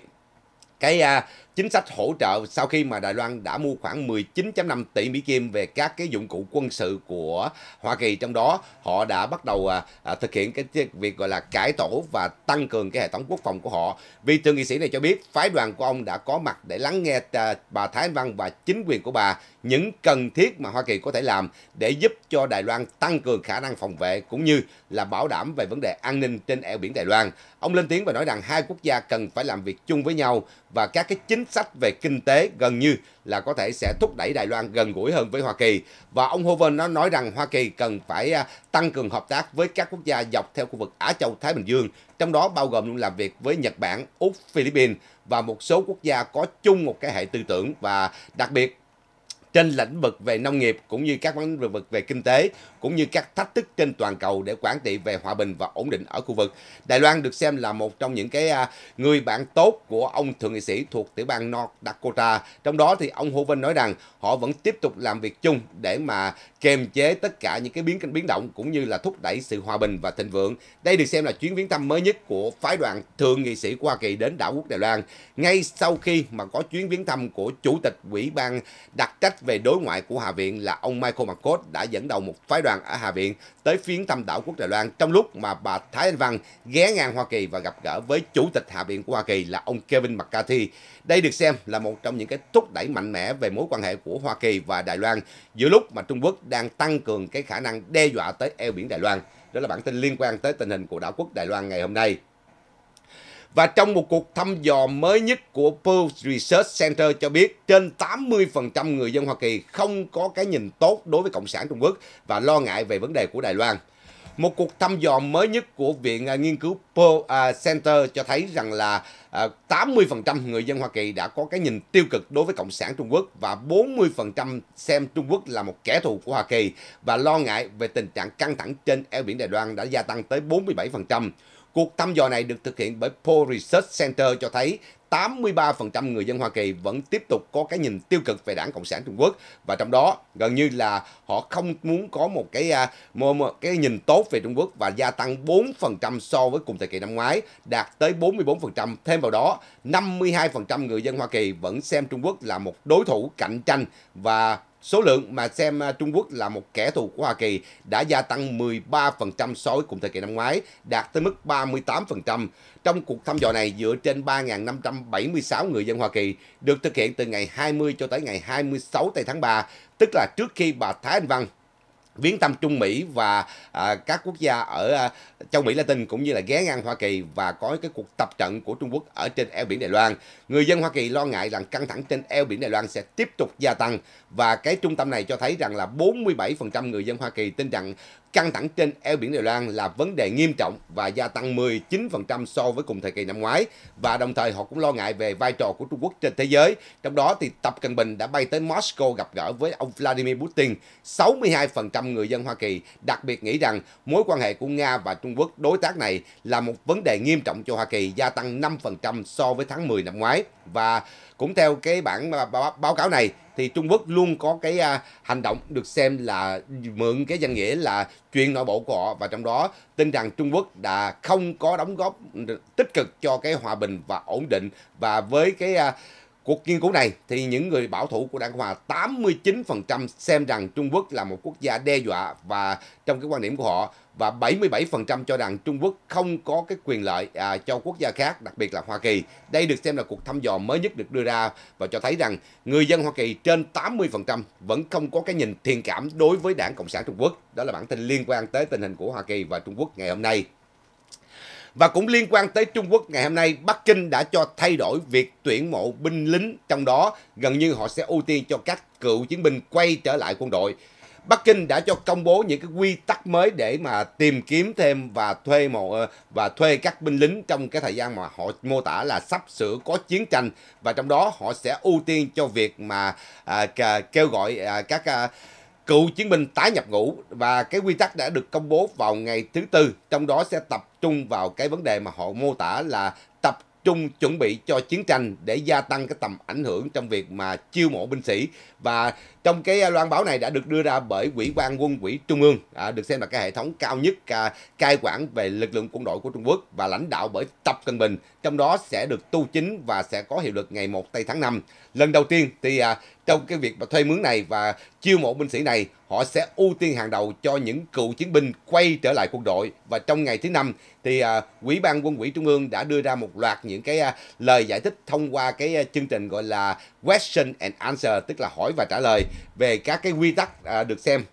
cái à, chính sách hỗ trợ sau khi mà Đài Loan đã mua khoảng 19.5 tỷ Mỹ Kim về các cái dụng cụ quân sự của Hoa Kỳ trong đó họ đã bắt đầu à, à, thực hiện cái việc gọi là cải tổ và tăng cường cái hệ thống quốc phòng của họ. Vì thượng nghị sĩ này cho biết phái đoàn của ông đã có mặt để lắng nghe à, bà Thái Anh Văn và chính quyền của bà những cần thiết mà Hoa Kỳ có thể làm để giúp cho Đài Loan tăng cường khả năng phòng vệ cũng như là bảo đảm về vấn đề an ninh trên eo biển Đài Loan. Ông lên tiếng và nói rằng hai quốc gia cần phải làm việc chung với nhau và các cái chính sách về kinh tế gần như là có thể sẽ thúc đẩy Đài Loan gần gũi hơn với Hoa Kỳ. Và ông Hoover nó nói rằng Hoa Kỳ cần phải à, tăng cường hợp tác với các quốc gia dọc theo khu vực Á Châu Thái Bình Dương, trong đó bao gồm luôn làm việc với Nhật Bản, Úc, Philippines và một số quốc gia có chung một cái hệ tư tưởng và đặc biệt trên lĩnh vực về nông nghiệp cũng như các lĩnh vực về kinh tế cũng như các thách thức trên toàn cầu để quản trị về hòa bình và ổn định ở khu vực. Đài Loan được xem là một trong những cái à, người bạn tốt của ông thượng nghị sĩ thuộc tiểu bang North Dakota. Trong đó thì ông Hồ Vân nói rằng họ vẫn tiếp tục làm việc chung để mà kiềm chế tất cả những cái biến biến động cũng như là thúc đẩy sự hòa bình và thịnh vượng. Đây được xem là chuyến viếng thăm mới nhất của phái đoàn thượng nghị sĩ Hoa Kỳ đến đảo quốc Đài Loan. Ngay sau khi mà có chuyến viếng thăm của chủ tịch ủy ban đặc trách về đối ngoại của Hạ viện là ông Michael McCord đã dẫn đầu một phái đoàn đoàn ở Hạ Viện tới chuyến thăm đảo quốc Đài Loan trong lúc mà bà Thái Anh Văn ghé ngang Hoa Kỳ và gặp gỡ với Chủ tịch Hạ Viện của Hoa Kỳ là ông Kevin McCarthy. Đây được xem là một trong những cái thúc đẩy mạnh mẽ về mối quan hệ của Hoa Kỳ và Đài Loan giữa lúc mà Trung Quốc đang tăng cường cái khả năng đe dọa tới eo biển Đài Loan. Đó là bản tin liên quan tới tình hình của đảo quốc Đài Loan ngày hôm nay. Và trong một cuộc thăm dò mới nhất của Pew Research Center cho biết trên 80% người dân Hoa Kỳ không có cái nhìn tốt đối với Cộng sản Trung Quốc và lo ngại về vấn đề của Đài Loan. Một cuộc thăm dò mới nhất của Viện à, Nghiên cứu Pew à, Center cho thấy rằng là 80% à, người dân Hoa Kỳ đã có cái nhìn tiêu cực đối với Cộng sản Trung Quốc và 40% xem Trung Quốc là một kẻ thù của Hoa Kỳ và lo ngại về tình trạng căng thẳng trên eo biển Đài Loan đã gia tăng tới 47%. Cuộc thăm dò này được thực hiện bởi Poll Research Center cho thấy 83% người dân Hoa Kỳ vẫn tiếp tục có cái nhìn tiêu cực về đảng Cộng sản Trung Quốc và trong đó gần như là họ không muốn có một cái một, à, một cái nhìn tốt về Trung Quốc và gia tăng 4% so với cùng thời kỳ năm ngoái, đạt tới 44%. Thêm vào đó, 52% người dân Hoa Kỳ vẫn xem Trung Quốc là một đối thủ cạnh tranh và Số lượng mà xem à, Trung Quốc là một kẻ thù của Hoa Kỳ đã gia tăng 13% so với cùng thời kỳ năm ngoái, đạt tới mức 38%. Trong cuộc thăm dò này, dựa trên 3.576 người dân Hoa Kỳ, được thực hiện từ ngày 20 cho tới ngày 26 tây tháng 3, tức là trước khi bà Thái Anh Văn viếng thăm Trung Mỹ và à, các quốc gia ở à, châu Mỹ Latin cũng như là ghé ngang Hoa Kỳ và có cái cuộc tập trận của Trung Quốc ở trên eo biển Đài Loan. Người dân Hoa Kỳ lo ngại rằng căng thẳng trên eo biển Đài Loan sẽ tiếp tục gia tăng và cái trung tâm này cho thấy rằng là 47% người dân Hoa Kỳ tin rằng căng thẳng trên eo biển Đài Loan là vấn đề nghiêm trọng và gia tăng 19% so với cùng thời kỳ năm ngoái. Và đồng thời họ cũng lo ngại về vai trò của Trung Quốc trên thế giới. Trong đó thì Tập Cận Bình đã bay tới Moscow gặp gỡ với ông Vladimir Putin. 62% người dân Hoa Kỳ đặc biệt nghĩ rằng mối quan hệ của Nga và Trung Quốc đối tác này là một vấn đề nghiêm trọng cho Hoa Kỳ gia tăng 5% so với tháng 10 năm ngoái. Và cũng theo cái bản báo cáo này thì Trung Quốc luôn có cái à, hành động được xem là mượn cái danh nghĩa là chuyện nội bộ của họ và trong đó tin rằng Trung Quốc đã không có đóng góp tích cực cho cái hòa bình và ổn định và với cái à, cuộc nghiên cứu này thì những người bảo thủ của Đảng Hòa 89% xem rằng Trung Quốc là một quốc gia đe dọa và trong cái quan điểm của họ và 77% cho rằng Trung Quốc không có cái quyền lợi à, cho quốc gia khác, đặc biệt là Hoa Kỳ. Đây được xem là cuộc thăm dò mới nhất được đưa ra và cho thấy rằng người dân Hoa Kỳ trên 80% vẫn không có cái nhìn thiện cảm đối với Đảng Cộng sản Trung Quốc. Đó là bản tin liên quan tới tình hình của Hoa Kỳ và Trung Quốc ngày hôm nay. Và cũng liên quan tới Trung Quốc ngày hôm nay, Bắc Kinh đã cho thay đổi việc tuyển mộ binh lính, trong đó gần như họ sẽ ưu tiên cho các cựu chiến binh quay trở lại quân đội. Bắc Kinh đã cho công bố những cái quy tắc mới để mà tìm kiếm thêm và thuê một ờ, và thuê các binh lính trong cái thời gian mà họ mô tả là sắp sửa có chiến tranh và trong đó họ sẽ ưu tiên cho việc mà à, kêu gọi à, các à, cựu chiến binh tái nhập ngũ và cái quy tắc đã được công bố vào ngày thứ tư trong đó sẽ tập trung vào cái vấn đề mà họ mô tả là chung chuẩn bị cho chiến tranh để gia tăng cái tầm ảnh hưởng trong việc mà chiêu mộ binh sĩ và trong cái loan báo này đã được đưa ra bởi quỹ quan quân quỹ trung ương à, được xem là cái hệ thống cao nhất à, cai quản về lực lượng quân đội của Trung Quốc và lãnh đạo bởi Tập Cận Bình trong đó sẽ được tu chính và sẽ có hiệu lực ngày 1 tây tháng 5 lần đầu tiên thì à, trong cái việc mà thuê mướn này và chiêu mộ binh sĩ này, họ sẽ ưu tiên hàng đầu cho những cựu chiến binh quay trở lại quân đội. Và trong ngày thứ năm thì à, Quỹ ban Quân ủy Trung ương đã đưa ra một loạt những cái à, lời giải thích thông qua cái à, chương trình gọi là question and answer tức là hỏi và trả lời về các cái quy tắc à, được xem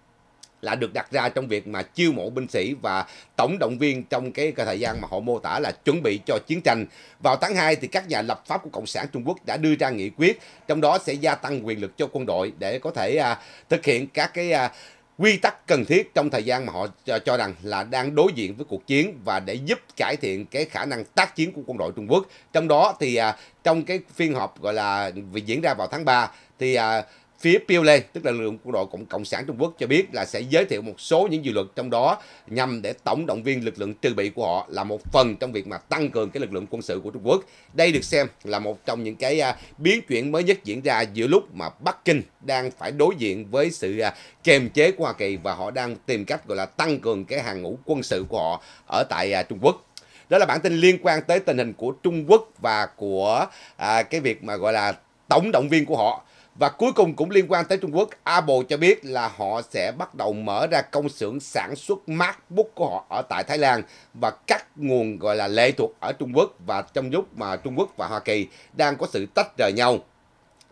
là được đặt ra trong việc mà chiêu mộ binh sĩ và tổng động viên trong cái thời gian mà họ mô tả là chuẩn bị cho chiến tranh. Vào tháng 2 thì các nhà lập pháp của Cộng sản Trung Quốc đã đưa ra nghị quyết trong đó sẽ gia tăng quyền lực cho quân đội để có thể à, thực hiện các cái à, quy tắc cần thiết trong thời gian mà họ cho, cho rằng là đang đối diện với cuộc chiến và để giúp cải thiện cái khả năng tác chiến của quân đội Trung Quốc. Trong đó thì à, trong cái phiên họp gọi là diễn ra vào tháng 3 thì à, phía PLA, e, tức là lực lượng quân đội Cộng, Cộng sản Trung Quốc cho biết là sẽ giới thiệu một số những dự luật trong đó nhằm để tổng động viên lực lượng trừ bị của họ là một phần trong việc mà tăng cường cái lực lượng quân sự của Trung Quốc. Đây được xem là một trong những cái à, biến chuyển mới nhất diễn ra giữa lúc mà Bắc Kinh đang phải đối diện với sự à, kềm chế của Hoa Kỳ và họ đang tìm cách gọi là tăng cường cái hàng ngũ quân sự của họ ở tại à, Trung Quốc đó là bản tin liên quan tới tình hình của Trung Quốc và của à, cái việc mà gọi là tổng động viên của họ và cuối cùng cũng liên quan tới Trung Quốc, Apple cho biết là họ sẽ bắt đầu mở ra công xưởng sản xuất MacBook của họ ở tại Thái Lan và cắt nguồn gọi là lệ thuộc ở Trung Quốc và trong lúc mà Trung Quốc và Hoa Kỳ đang có sự tách rời nhau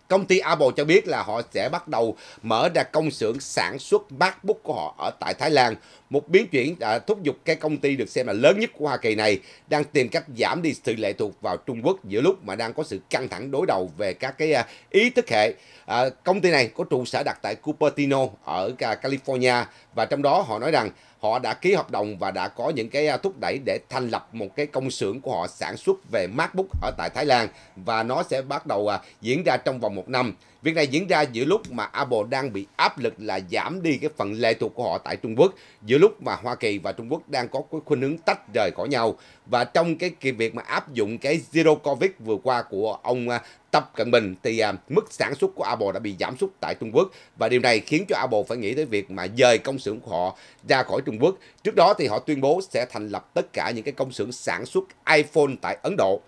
Công ty Apple cho biết là họ sẽ bắt đầu mở ra công xưởng sản xuất MacBook của họ ở tại Thái Lan. Một biến chuyển đã à, thúc giục cái công ty được xem là lớn nhất của Hoa Kỳ này đang tìm cách giảm đi sự lệ thuộc vào Trung Quốc giữa lúc mà đang có sự căng thẳng đối đầu về các cái à, ý thức hệ. À, công ty này có trụ sở đặt tại Cupertino ở California và trong đó họ nói rằng họ đã ký hợp đồng và đã có những cái à, thúc đẩy để thành lập một cái công xưởng của họ sản xuất về MacBook ở tại Thái Lan và nó sẽ bắt đầu à, diễn ra trong vòng một năm Việc này diễn ra giữa lúc mà Apple đang bị áp lực là giảm đi cái phần lệ thuộc của họ tại Trung Quốc, giữa lúc mà Hoa Kỳ và Trung Quốc đang có cái khuynh hướng tách rời khỏi nhau. Và trong cái việc mà áp dụng cái Zero Covid vừa qua của ông à, Tập Cận Bình thì à, mức sản xuất của Apple đã bị giảm sút tại Trung Quốc và điều này khiến cho Apple phải nghĩ tới việc mà dời công xưởng của họ ra khỏi Trung Quốc. Trước đó thì họ tuyên bố sẽ thành lập tất cả những cái công xưởng sản xuất iPhone tại Ấn Độ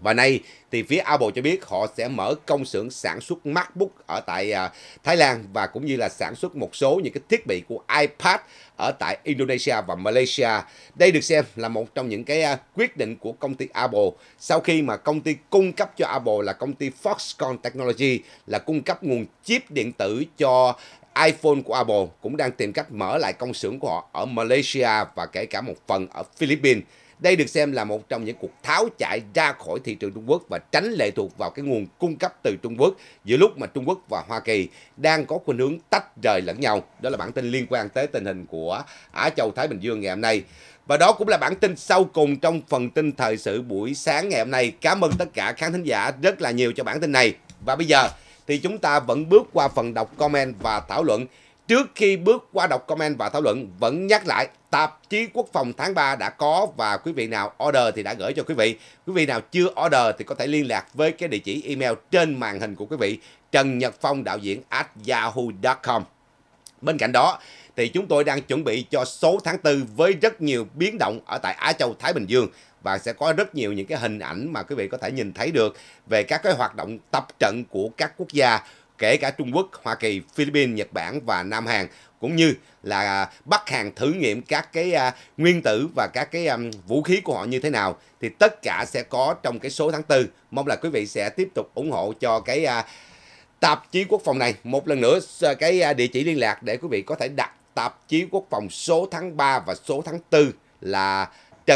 và nay thì phía Apple cho biết họ sẽ mở công xưởng sản xuất MacBook ở tại à, Thái Lan và cũng như là sản xuất một số những cái thiết bị của iPad ở tại Indonesia và Malaysia. Đây được xem là một trong những cái à, quyết định của công ty Apple sau khi mà công ty cung cấp cho Apple là công ty Foxconn Technology là cung cấp nguồn chip điện tử cho iPhone của Apple cũng đang tìm cách mở lại công xưởng của họ ở Malaysia và kể cả một phần ở Philippines. Đây được xem là một trong những cuộc tháo chạy ra khỏi thị trường Trung Quốc và tránh lệ thuộc vào cái nguồn cung cấp từ Trung Quốc giữa lúc mà Trung Quốc và Hoa Kỳ đang có khuynh hướng tách rời lẫn nhau. Đó là bản tin liên quan tới tình hình của Á Châu Thái Bình Dương ngày hôm nay. Và đó cũng là bản tin sau cùng trong phần tin thời sự buổi sáng ngày hôm nay. Cảm ơn tất cả khán thính giả rất là nhiều cho bản tin này. Và bây giờ thì chúng ta vẫn bước qua phần đọc comment và thảo luận. Trước khi bước qua đọc comment và thảo luận, vẫn nhắc lại tạp chí quốc phòng tháng 3 đã có và quý vị nào order thì đã gửi cho quý vị. Quý vị nào chưa order thì có thể liên lạc với cái địa chỉ email trên màn hình của quý vị trần nhật phong đạo diễn at yahoo.com. Bên cạnh đó thì chúng tôi đang chuẩn bị cho số tháng 4 với rất nhiều biến động ở tại Á Châu Thái Bình Dương và sẽ có rất nhiều những cái hình ảnh mà quý vị có thể nhìn thấy được về các cái hoạt động tập trận của các quốc gia kể cả Trung Quốc, Hoa Kỳ, Philippines, Nhật Bản và Nam Hàn cũng như là à, bắt hàng thử nghiệm các cái à, nguyên tử và các cái à, vũ khí của họ như thế nào thì tất cả sẽ có trong cái số tháng 4. Mong là quý vị sẽ tiếp tục ủng hộ cho cái tạp chí quốc phòng này. Một lần nữa cái địa chỉ liên lạc để quý vị có thể đặt tạp chí quốc phòng số tháng 3 và số tháng 4 là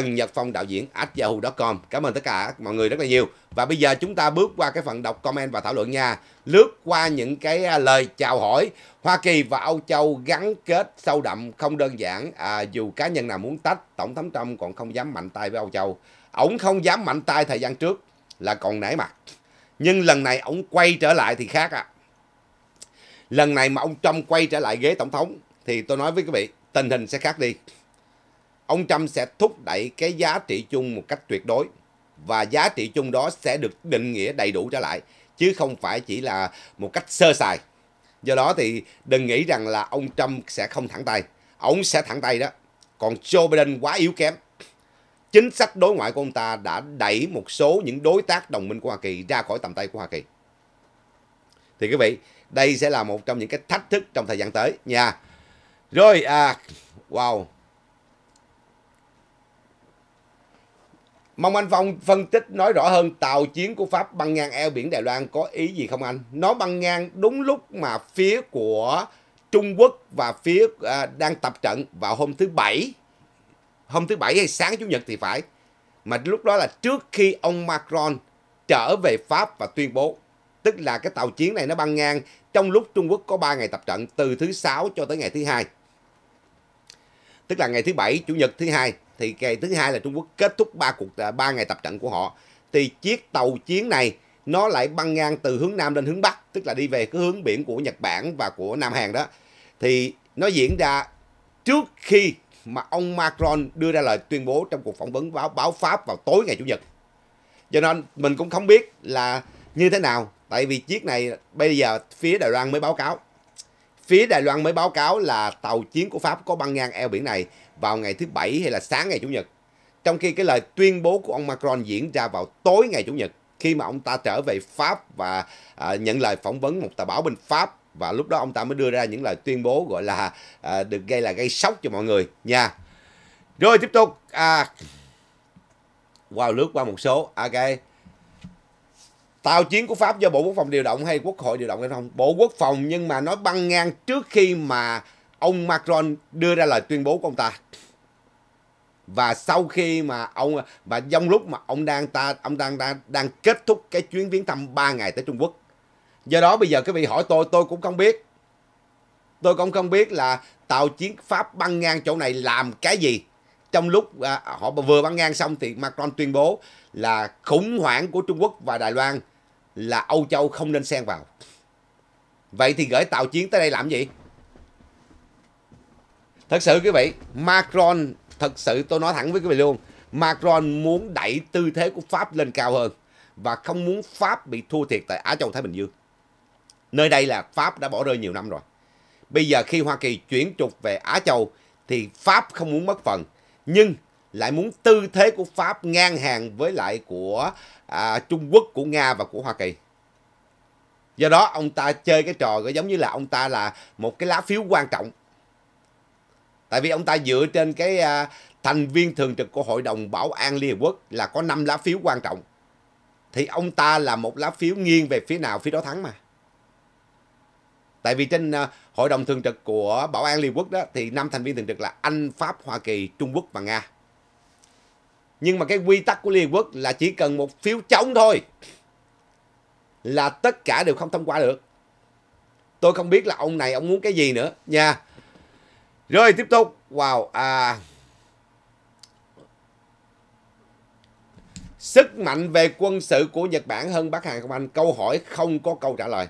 Trần Nhật Phong đạo diễn at yahoo.com. Cảm ơn tất cả mọi người rất là nhiều. Và bây giờ chúng ta bước qua cái phần đọc comment và thảo luận nha. Lướt qua những cái à, lời chào hỏi. Hoa Kỳ và Âu Châu gắn kết sâu đậm không đơn giản. À, dù cá nhân nào muốn tách, Tổng thống Trump còn không dám mạnh tay với Âu Châu. Ổng không dám mạnh tay thời gian trước là còn nảy mặt. Nhưng lần này ổng quay trở lại thì khác à. Lần này mà ông Trump quay trở lại ghế tổng thống thì tôi nói với quý vị, tình hình sẽ khác đi ông Trump sẽ thúc đẩy cái giá trị chung một cách tuyệt đối và giá trị chung đó sẽ được định nghĩa đầy đủ trở lại chứ không phải chỉ là một cách sơ sài. Do đó thì đừng nghĩ rằng là ông Trump sẽ không thẳng tay. Ông sẽ thẳng tay đó. Còn Joe Biden quá yếu kém. Chính sách đối ngoại của ông ta đã đẩy một số những đối tác đồng minh của Hoa Kỳ ra khỏi tầm tay của Hoa Kỳ. Thì quý vị, đây sẽ là một trong những cái thách thức trong thời gian tới nha. Rồi, à, wow, Mong anh Phong phân tích nói rõ hơn tàu chiến của Pháp băng ngang eo biển Đài Loan có ý gì không anh? Nó băng ngang đúng lúc mà phía của Trung Quốc và phía à, đang tập trận vào hôm thứ Bảy. Hôm thứ Bảy hay sáng Chủ nhật thì phải. Mà lúc đó là trước khi ông Macron trở về Pháp và tuyên bố. Tức là cái tàu chiến này nó băng ngang trong lúc Trung Quốc có 3 ngày tập trận từ thứ Sáu cho tới ngày thứ hai. Tức là ngày thứ Bảy, Chủ nhật thứ hai thì ngày thứ hai là Trung Quốc kết thúc ba cuộc à, ba ngày tập trận của họ thì chiếc tàu chiến này nó lại băng ngang từ hướng nam lên hướng bắc tức là đi về cái hướng biển của Nhật Bản và của Nam Hàn đó thì nó diễn ra trước khi mà ông Macron đưa ra lời tuyên bố trong cuộc phỏng vấn báo báo Pháp vào tối ngày chủ nhật cho nên mình cũng không biết là như thế nào tại vì chiếc này bây giờ phía Đài Loan mới báo cáo phía Đài Loan mới báo cáo là tàu chiến của Pháp có băng ngang eo biển này vào ngày thứ Bảy hay là sáng ngày Chủ nhật. Trong khi cái lời tuyên bố của ông Macron diễn ra vào tối ngày Chủ nhật khi mà ông ta trở về Pháp và à, nhận lời phỏng vấn một tờ báo bên Pháp và lúc đó ông ta mới đưa ra những lời tuyên bố gọi là à, được gây là gây sốc cho mọi người nha. Rồi tiếp tục à, wow lướt qua một số ok tàu chiến của Pháp do Bộ Quốc phòng điều động hay Quốc hội điều động hay không? Bộ Quốc phòng nhưng mà nói băng ngang trước khi mà ông Macron đưa ra lời tuyên bố của ông ta và sau khi mà ông và trong lúc mà ông đang ta ông đang đang, đang kết thúc cái chuyến viếng thăm 3 ngày tới Trung Quốc do đó bây giờ các vị hỏi tôi tôi cũng không biết tôi cũng không biết là tàu chiến Pháp băng ngang chỗ này làm cái gì trong lúc à, họ vừa băng ngang xong thì Macron tuyên bố là khủng hoảng của Trung Quốc và Đài Loan là Âu Châu không nên xen vào vậy thì gửi tàu chiến tới đây làm gì thật sự quý vị Macron thật sự tôi nói thẳng với quý vị luôn Macron muốn đẩy tư thế của Pháp lên cao hơn và không muốn Pháp bị thua thiệt tại Á Châu Thái Bình Dương nơi đây là Pháp đã bỏ rơi nhiều năm rồi bây giờ khi Hoa Kỳ chuyển trục về Á Châu thì Pháp không muốn mất phần nhưng lại muốn tư thế của Pháp ngang hàng với lại của à, Trung Quốc, của Nga và của Hoa Kỳ. Do đó ông ta chơi cái trò giống như là ông ta là một cái lá phiếu quan trọng tại vì ông ta dựa trên cái à, thành viên thường trực của hội đồng bảo an liên hợp quốc là có 5 lá phiếu quan trọng thì ông ta là một lá phiếu nghiêng về phía nào phía đó thắng mà tại vì trên à, hội đồng thường trực của bảo an liên hợp quốc đó thì năm thành viên thường trực là anh pháp hoa kỳ trung quốc và nga nhưng mà cái quy tắc của liên hợp quốc là chỉ cần một phiếu chống thôi là tất cả đều không thông qua được tôi không biết là ông này ông muốn cái gì nữa nha rồi tiếp tục. Wow. À... Sức mạnh về quân sự của Nhật Bản hơn Bắc Hàn không Anh. Câu hỏi không có câu trả lời.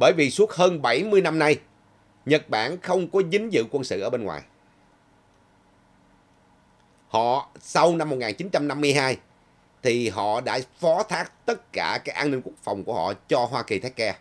Bởi vì suốt hơn 70 năm nay, Nhật Bản không có dính dự quân sự ở bên ngoài. Họ sau năm 1952 thì họ đã phó thác tất cả cái an ninh quốc phòng của họ cho Hoa Kỳ take kè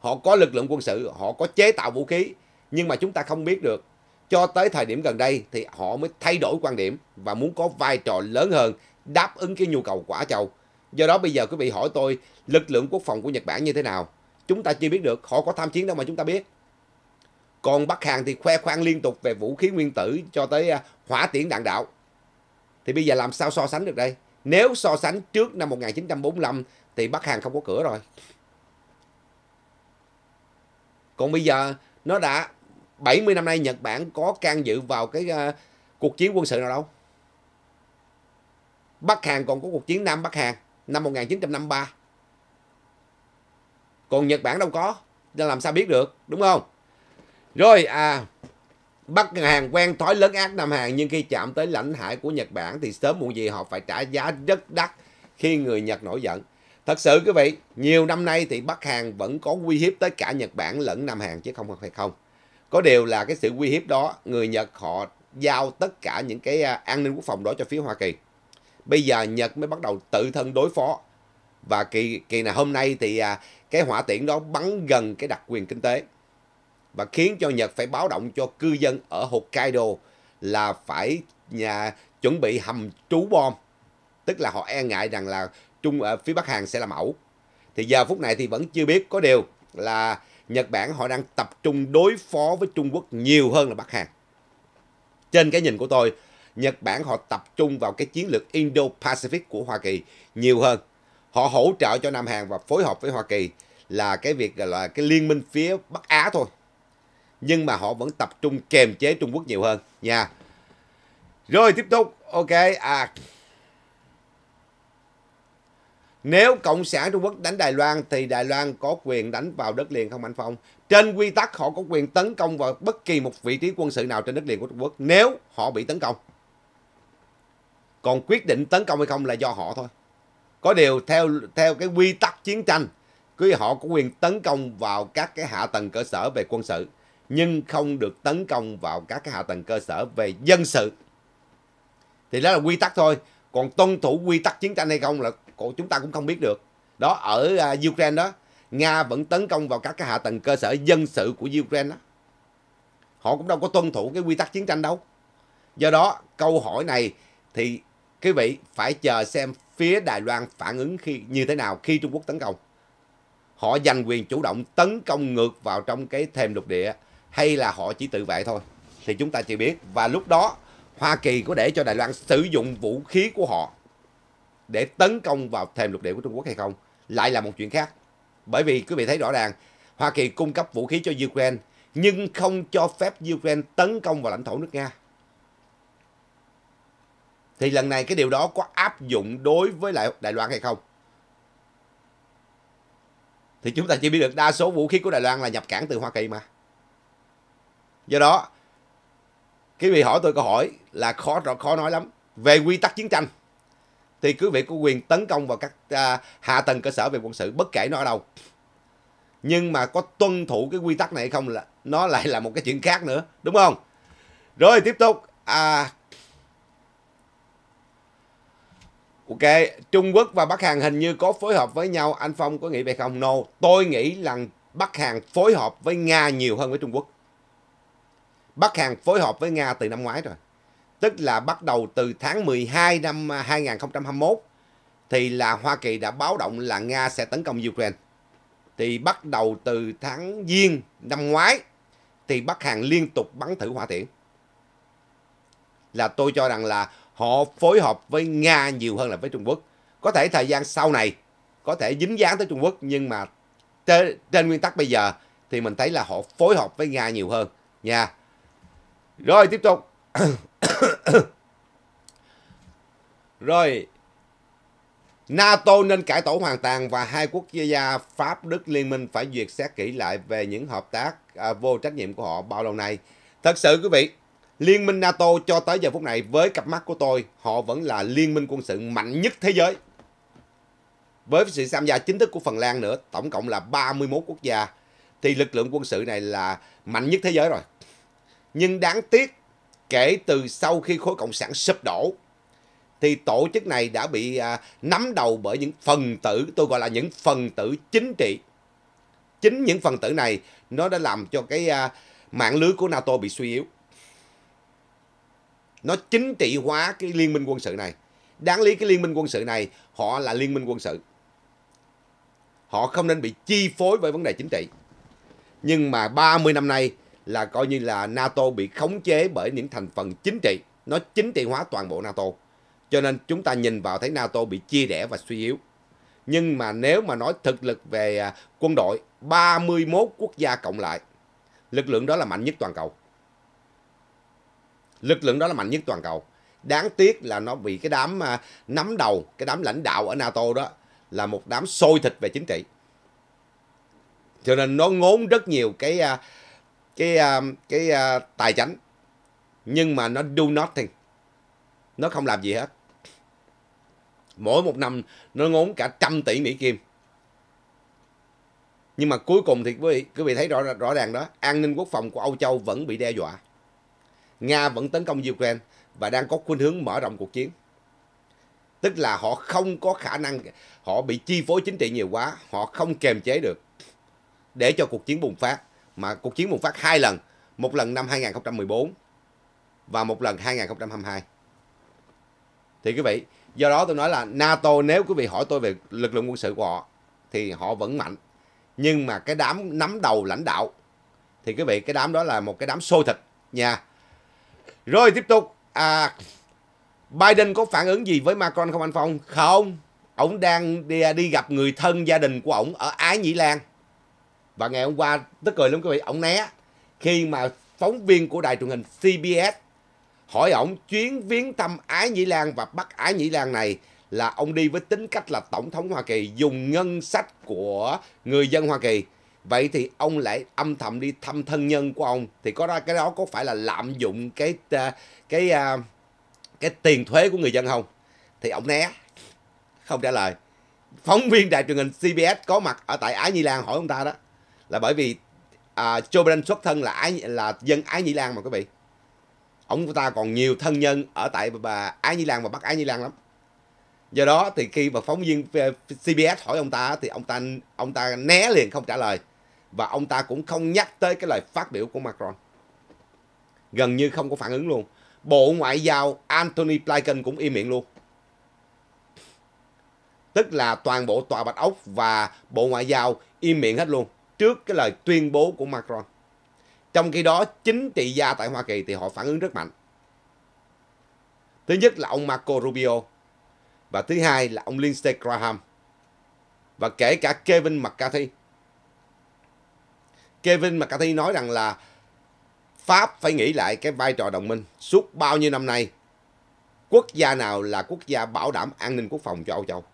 Họ có lực lượng quân sự, họ có chế tạo vũ khí, nhưng mà chúng ta không biết được cho tới thời điểm gần đây thì họ mới thay đổi quan điểm và muốn có vai trò lớn hơn đáp ứng cái nhu cầu của Á Châu. Do đó bây giờ quý vị hỏi tôi lực lượng quốc phòng của Nhật Bản như thế nào? Chúng ta chưa biết được, họ có tham chiến đâu mà chúng ta biết. Còn Bắc Hàn thì khoe khoang liên tục về vũ khí nguyên tử cho tới à, hỏa tiễn đạn đạo. Thì bây giờ làm sao so sánh được đây? Nếu so sánh trước năm 1945 thì Bắc Hàn không có cửa rồi. Còn bây giờ nó đã 70 năm nay Nhật Bản có can dự vào cái uh, cuộc chiến quân sự nào đâu. Bắc Hàn còn có cuộc chiến Nam Bắc Hàn năm 1953. Còn Nhật Bản đâu có, nên làm sao biết được, đúng không? Rồi à Bắc Hàn quen thói lớn ác Nam Hàn nhưng khi chạm tới lãnh hải của Nhật Bản thì sớm muộn gì họ phải trả giá rất đắt khi người Nhật nổi giận. Thật sự quý vị, nhiều năm nay thì Bắc Hàn vẫn có uy hiếp tới cả Nhật Bản lẫn Nam Hàn chứ không phải không có điều là cái sự uy hiếp đó người Nhật họ giao tất cả những cái à, an ninh quốc phòng đó cho phía Hoa Kỳ bây giờ Nhật mới bắt đầu tự thân đối phó và kỳ kỳ là hôm nay thì à, cái hỏa tiễn đó bắn gần cái đặc quyền kinh tế và khiến cho Nhật phải báo động cho cư dân ở Hokkaido là phải nhà chuẩn bị hầm trú bom tức là họ e ngại rằng là trung ở à, phía Bắc Hàn sẽ làm ẩu thì giờ phút này thì vẫn chưa biết có điều là Nhật Bản họ đang tập trung đối phó với Trung Quốc nhiều hơn là Bắc Hàn. Trên cái nhìn của tôi, Nhật Bản họ tập trung vào cái chiến lược Indo-Pacific của Hoa Kỳ nhiều hơn. Họ hỗ trợ cho Nam Hàn và phối hợp với Hoa Kỳ là cái việc gọi là cái liên minh phía Bắc Á thôi. Nhưng mà họ vẫn tập trung kềm chế Trung Quốc nhiều hơn nha. Rồi tiếp tục. Ok. À, nếu Cộng sản Trung Quốc đánh Đài Loan thì Đài Loan có quyền đánh vào đất liền không anh Phong? Trên quy tắc họ có quyền tấn công vào bất kỳ một vị trí quân sự nào trên đất liền của Trung Quốc nếu họ bị tấn công. Còn quyết định tấn công hay không là do họ thôi. Có điều theo theo cái quy tắc chiến tranh, cứ họ có quyền tấn công vào các cái hạ tầng cơ sở về quân sự, nhưng không được tấn công vào các cái hạ tầng cơ sở về dân sự. Thì đó là quy tắc thôi. Còn tuân thủ quy tắc chiến tranh hay không là của chúng ta cũng không biết được đó ở à, Ukraine đó Nga vẫn tấn công vào các cái hạ tầng cơ sở dân sự của Ukraine đó họ cũng đâu có tuân thủ cái quy tắc chiến tranh đâu do đó câu hỏi này thì quý vị phải chờ xem phía Đài Loan phản ứng khi như thế nào khi Trung Quốc tấn công họ giành quyền chủ động tấn công ngược vào trong cái thềm lục địa hay là họ chỉ tự vệ thôi thì chúng ta chỉ biết và lúc đó Hoa Kỳ có để cho Đài Loan sử dụng vũ khí của họ để tấn công vào thềm lục địa của Trung Quốc hay không lại là một chuyện khác. Bởi vì quý vị thấy rõ ràng Hoa Kỳ cung cấp vũ khí cho Ukraine nhưng không cho phép Ukraine tấn công vào lãnh thổ nước Nga. Thì lần này cái điều đó có áp dụng đối với lại Đài Loan hay không? Thì chúng ta chỉ biết được đa số vũ khí của Đài Loan là nhập cảng từ Hoa Kỳ mà. Do đó, quý vị hỏi tôi câu hỏi là khó khó nói lắm về quy tắc chiến tranh thì quý vị có quyền tấn công vào các à, hạ tầng cơ sở về quân sự bất kể nó ở đâu nhưng mà có tuân thủ cái quy tắc này hay không là nó lại là một cái chuyện khác nữa đúng không rồi tiếp tục à, Ok, Trung Quốc và Bắc Hàn hình như có phối hợp với nhau, anh Phong có nghĩ vậy không? No, tôi nghĩ là Bắc Hàn phối hợp với Nga nhiều hơn với Trung Quốc. Bắc Hàn phối hợp với Nga từ năm ngoái rồi tức là bắt đầu từ tháng 12 năm 2021 thì là Hoa Kỳ đã báo động là Nga sẽ tấn công Ukraine. Thì bắt đầu từ tháng Giêng năm ngoái thì Bắc Hàn liên tục bắn thử hỏa tiễn. Là tôi cho rằng là họ phối hợp với Nga nhiều hơn là với Trung Quốc. Có thể thời gian sau này có thể dính dáng tới Trung Quốc nhưng mà trên, trên nguyên tắc bây giờ thì mình thấy là họ phối hợp với Nga nhiều hơn nha. Rồi tiếp tục. Rồi, NATO nên cải tổ hoàn toàn và hai quốc gia Pháp, Đức liên minh phải duyệt xét kỹ lại về những hợp tác à, vô trách nhiệm của họ bao lâu nay. Thật sự quý vị, Liên minh NATO cho tới giờ phút này với cặp mắt của tôi, họ vẫn là liên minh quân sự mạnh nhất thế giới. Với sự tham gia chính thức của Phần Lan nữa, tổng cộng là 31 quốc gia, thì lực lượng quân sự này là mạnh nhất thế giới rồi. Nhưng đáng tiếc kể từ sau khi khối cộng sản sụp đổ thì tổ chức này đã bị à, nắm đầu bởi những phần tử tôi gọi là những phần tử chính trị chính những phần tử này nó đã làm cho cái à, mạng lưới của NATO bị suy yếu nó chính trị hóa cái liên minh quân sự này đáng lý cái liên minh quân sự này họ là liên minh quân sự họ không nên bị chi phối bởi vấn đề chính trị nhưng mà 30 năm nay là coi như là NATO bị khống chế bởi những thành phần chính trị. Nó chính trị hóa toàn bộ NATO. Cho nên chúng ta nhìn vào thấy NATO bị chia rẽ và suy yếu. Nhưng mà nếu mà nói thực lực về à, quân đội, 31 quốc gia cộng lại, lực lượng đó là mạnh nhất toàn cầu. Lực lượng đó là mạnh nhất toàn cầu. Đáng tiếc là nó bị cái đám à, nắm đầu, cái đám lãnh đạo ở NATO đó là một đám sôi thịt về chính trị. Cho nên nó ngốn rất nhiều cái à, cái uh, cái uh, tài chánh nhưng mà nó do nothing nó không làm gì hết mỗi một năm nó ngốn cả trăm tỷ mỹ kim nhưng mà cuối cùng thì quý vị, quý vị thấy rõ rõ ràng đó an ninh quốc phòng của Âu Châu vẫn bị đe dọa Nga vẫn tấn công Ukraine và đang có khuynh hướng mở rộng cuộc chiến tức là họ không có khả năng họ bị chi phối chính trị nhiều quá họ không kềm chế được để cho cuộc chiến bùng phát mà cuộc chiến bùng phát hai lần, một lần năm 2014 và một lần 2022. Thì quý vị, do đó tôi nói là NATO nếu quý vị hỏi tôi về lực lượng quân sự của họ thì họ vẫn mạnh. Nhưng mà cái đám nắm đầu lãnh đạo thì quý vị cái đám đó là một cái đám xô thịt nha. Rồi tiếp tục à, Biden có phản ứng gì với Macron không anh Phong? Không, ông đang đi, đi gặp người thân gia đình của ông ở Ái Nhĩ Lan và ngày hôm qua tức cười lắm quý vị ông né khi mà phóng viên của đài truyền hình CBS hỏi ông chuyến viếng thăm Ái Nhĩ Lan và bắt Ái Nhĩ Lan này là ông đi với tính cách là tổng thống Hoa Kỳ dùng ngân sách của người dân Hoa Kỳ vậy thì ông lại âm thầm đi thăm thân nhân của ông thì có ra cái đó có phải là lạm dụng cái ờ, cái cái, ờ, cái tiền thuế của người dân không thì ông né không trả lời phóng viên đài truyền hình CBS có mặt ở tại Ái Nhi Lan hỏi ông ta đó là bởi vì à, Joe Biden xuất thân là ái là dân Ái Nhĩ Lan mà quý vị ông ta còn nhiều thân nhân ở tại bà Ái Nhĩ Lan và Bắc Ái Nhĩ Lan lắm do đó thì khi mà phóng viên ờ, CBS hỏi ông ta thì ông ta ông ta né liền không trả lời và ông ta cũng không nhắc tới cái lời phát biểu của Macron gần như không có phản ứng luôn Bộ Ngoại giao Anthony Blinken cũng im miệng luôn tức là toàn bộ tòa Bạch Ốc và Bộ Ngoại giao im miệng hết luôn trước cái lời tuyên bố của Macron. Trong khi đó, chính trị gia tại Hoa Kỳ thì họ phản ứng rất mạnh. Thứ nhất là ông Marco Rubio và thứ hai là ông Lindsey Graham và kể cả Kevin McCarthy. Kevin McCarthy nói rằng là Pháp phải nghĩ lại cái vai trò đồng minh suốt bao nhiêu năm nay. Quốc gia nào là quốc gia bảo đảm an ninh quốc phòng cho Âu Châu?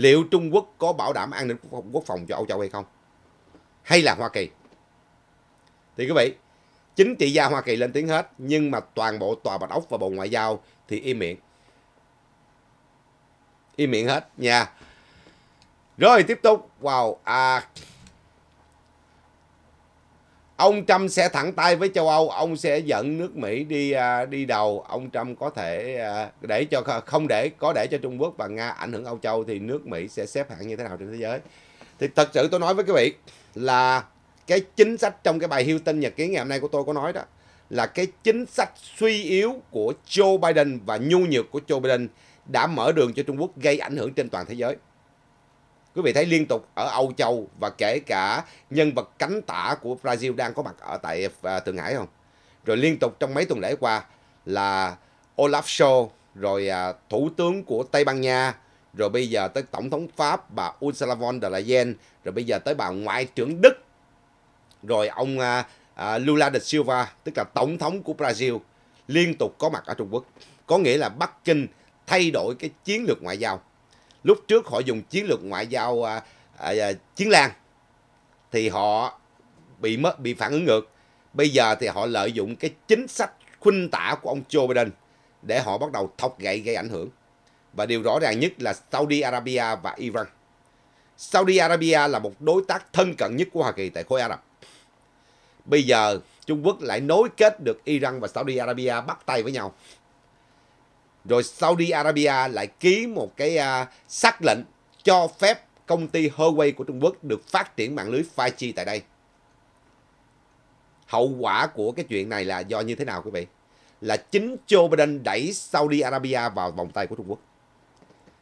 liệu Trung Quốc có bảo đảm an ninh quốc phòng cho Âu Châu hay không? Hay là Hoa Kỳ? Thì quý vị, chính trị gia Hoa Kỳ lên tiếng hết, nhưng mà toàn bộ Tòa Bạch Ốc và Bộ Ngoại giao thì im miệng. Im miệng hết nha. Rồi tiếp tục vào wow, à, ông Trump sẽ thẳng tay với châu Âu ông sẽ dẫn nước Mỹ đi à, đi đầu ông Trump có thể à, để cho không để có để cho Trung Quốc và Nga ảnh hưởng Âu Châu thì nước Mỹ sẽ xếp hạng như thế nào trên thế giới thì thật sự tôi nói với quý vị là cái chính sách trong cái bài hiêu tinh nhật ký ngày hôm nay của tôi có nói đó là cái chính sách suy yếu của Joe Biden và nhu nhược của Joe Biden đã mở đường cho Trung Quốc gây ảnh hưởng trên toàn thế giới Quý vị thấy liên tục ở Âu Châu và kể cả nhân vật cánh tả của Brazil đang có mặt ở tại à, Thượng Hải không? Rồi liên tục trong mấy tuần lễ qua là Olaf Scholz, rồi à, Thủ tướng của Tây Ban Nha, rồi bây giờ tới Tổng thống Pháp bà Ursula von der Leyen, rồi bây giờ tới bà Ngoại trưởng Đức, rồi ông à, Lula da Silva, tức là Tổng thống của Brazil, liên tục có mặt ở Trung Quốc. Có nghĩa là Bắc Kinh thay đổi cái chiến lược ngoại giao lúc trước họ dùng chiến lược ngoại giao à, à, à chiến lan thì họ bị mất bị phản ứng ngược bây giờ thì họ lợi dụng cái chính sách khuynh tả của ông Joe Biden để họ bắt đầu thọc gậy gây ảnh hưởng và điều rõ ràng nhất là Saudi Arabia và Iran Saudi Arabia là một đối tác thân cận nhất của Hoa Kỳ tại khối Ả Rập bây giờ Trung Quốc lại nối kết được Iran và Saudi Arabia bắt tay với nhau rồi Saudi Arabia lại ký một cái uh, xác lệnh cho phép công ty Huawei của Trung Quốc được phát triển mạng lưới 5G tại đây. Hậu quả của cái chuyện này là do như thế nào quý vị? Là chính Joe Biden đẩy Saudi Arabia vào vòng tay của Trung Quốc.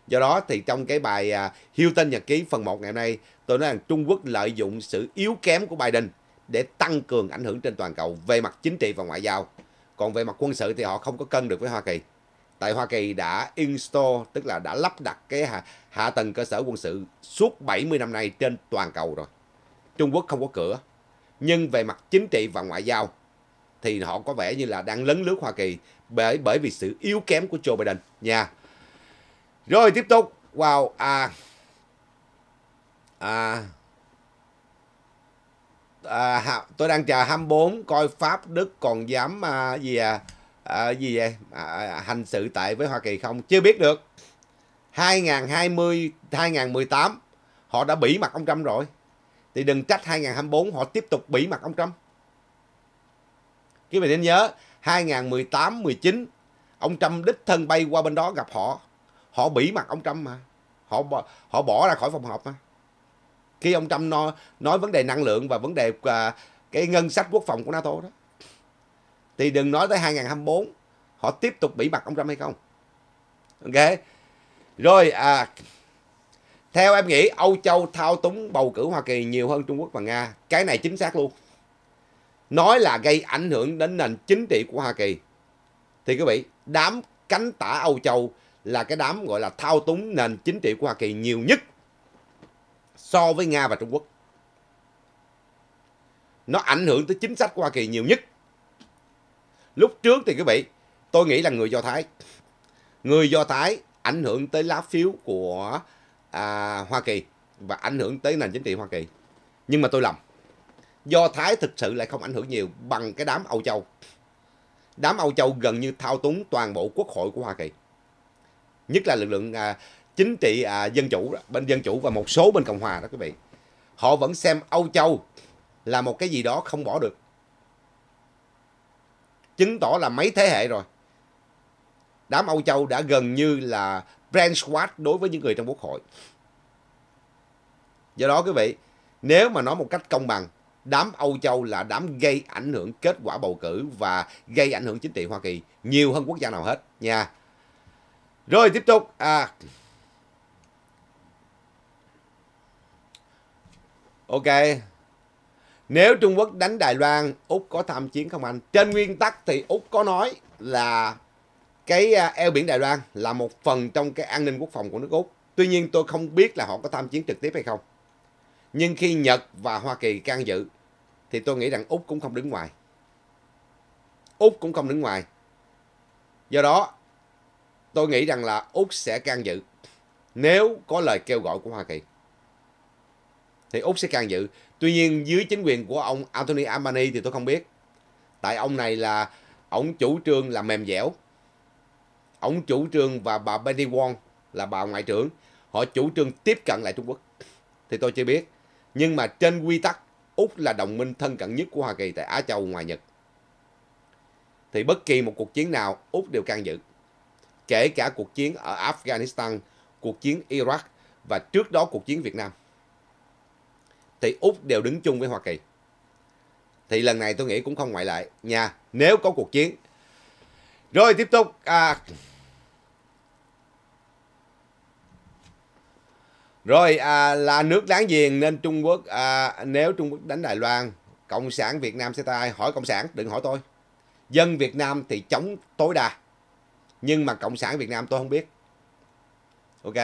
Do đó thì trong cái bài uh, Hilton Nhật ký phần 1 ngày hôm nay, tôi nói rằng Trung Quốc lợi dụng sự yếu kém của Biden để tăng cường ảnh hưởng trên toàn cầu về mặt chính trị và ngoại giao. Còn về mặt quân sự thì họ không có cân được với Hoa Kỳ tại Hoa Kỳ đã install tức là đã lắp đặt cái hạ, hạ tầng cơ sở quân sự suốt 70 năm nay trên toàn cầu rồi. Trung Quốc không có cửa. Nhưng về mặt chính trị và ngoại giao thì họ có vẻ như là đang lấn lướt Hoa Kỳ bởi bởi vì sự yếu kém của Joe Biden nha. Rồi tiếp tục. Wow à à à tôi đang chờ 24 coi Pháp Đức còn dám à, gì à à, gì vậy à, à, à hành sự tệ với Hoa Kỳ không chưa biết được 2020 2018 họ đã bỉ mặt ông Trump rồi thì đừng trách 2024 họ tiếp tục bỉ mặt ông Trump cái vị nên nhớ 2018 19 ông Trump đích thân bay qua bên đó gặp họ họ bỉ mặt ông Trump mà họ họ bỏ ra khỏi phòng họp mà khi ông Trump nói, nói vấn đề năng lượng và vấn đề à, cái ngân sách quốc phòng của NATO đó thì đừng nói tới 2024 họ tiếp tục bị mặt ông Trump hay không ok rồi à theo em nghĩ Âu Châu thao túng bầu cử Hoa Kỳ nhiều hơn Trung Quốc và Nga cái này chính xác luôn nói là gây ảnh hưởng đến nền chính trị của Hoa Kỳ thì quý vị đám cánh tả Âu Châu là cái đám gọi là thao túng nền chính trị của Hoa Kỳ nhiều nhất so với Nga và Trung Quốc nó ảnh hưởng tới chính sách của Hoa Kỳ nhiều nhất Lúc trước thì quý vị, tôi nghĩ là người Do Thái. Người Do Thái ảnh hưởng tới lá phiếu của à, Hoa Kỳ và ảnh hưởng tới nền chính trị Hoa Kỳ. Nhưng mà tôi lầm. Do Thái thực sự lại không ảnh hưởng nhiều bằng cái đám Âu Châu. Đám Âu Châu gần như thao túng toàn bộ quốc hội của Hoa Kỳ. Nhất là lực lượng à, chính trị à, dân chủ, bên dân chủ và một số bên Cộng Hòa đó quý vị. Họ vẫn xem Âu Châu là một cái gì đó không bỏ được chứng tỏ là mấy thế hệ rồi. Đám Âu Châu đã gần như là brand squad đối với những người trong quốc hội. Do đó quý vị, nếu mà nói một cách công bằng, đám Âu Châu là đám gây ảnh hưởng kết quả bầu cử và gây ảnh hưởng chính trị Hoa Kỳ nhiều hơn quốc gia nào hết nha. Rồi tiếp tục. À, ok nếu Trung Quốc đánh Đài Loan, Úc có tham chiến không anh? Trên nguyên tắc thì Úc có nói là cái à, eo biển Đài Loan là một phần trong cái an ninh quốc phòng của nước Úc. Tuy nhiên tôi không biết là họ có tham chiến trực tiếp hay không. Nhưng khi Nhật và Hoa Kỳ can dự thì tôi nghĩ rằng Úc cũng không đứng ngoài. Úc cũng không đứng ngoài. Do đó, tôi nghĩ rằng là Úc sẽ can dự nếu có lời kêu gọi của Hoa Kỳ. Thì Úc sẽ can dự. Tuy nhiên dưới chính quyền của ông Anthony Albanese thì tôi không biết. Tại ông này là ông chủ trương là mềm dẻo. Ông chủ trương và bà Betty Wong là bà ngoại trưởng. Họ chủ trương tiếp cận lại Trung Quốc. Thì tôi chưa biết. Nhưng mà trên quy tắc, Úc là đồng minh thân cận nhất của Hoa Kỳ tại Á Châu ngoài Nhật. Thì bất kỳ một cuộc chiến nào, Úc đều can dự. Kể cả cuộc chiến ở Afghanistan, cuộc chiến Iraq và trước đó cuộc chiến Việt Nam thì Úc đều đứng chung với Hoa Kỳ. Thì lần này tôi nghĩ cũng không ngoại lệ nha, nếu có cuộc chiến. Rồi tiếp tục à, Rồi à, là nước láng giềng nên Trung Quốc à, nếu Trung Quốc đánh Đài Loan, cộng sản Việt Nam sẽ tay hỏi cộng sản, đừng hỏi tôi. Dân Việt Nam thì chống tối đa. Nhưng mà cộng sản Việt Nam tôi không biết. Ok.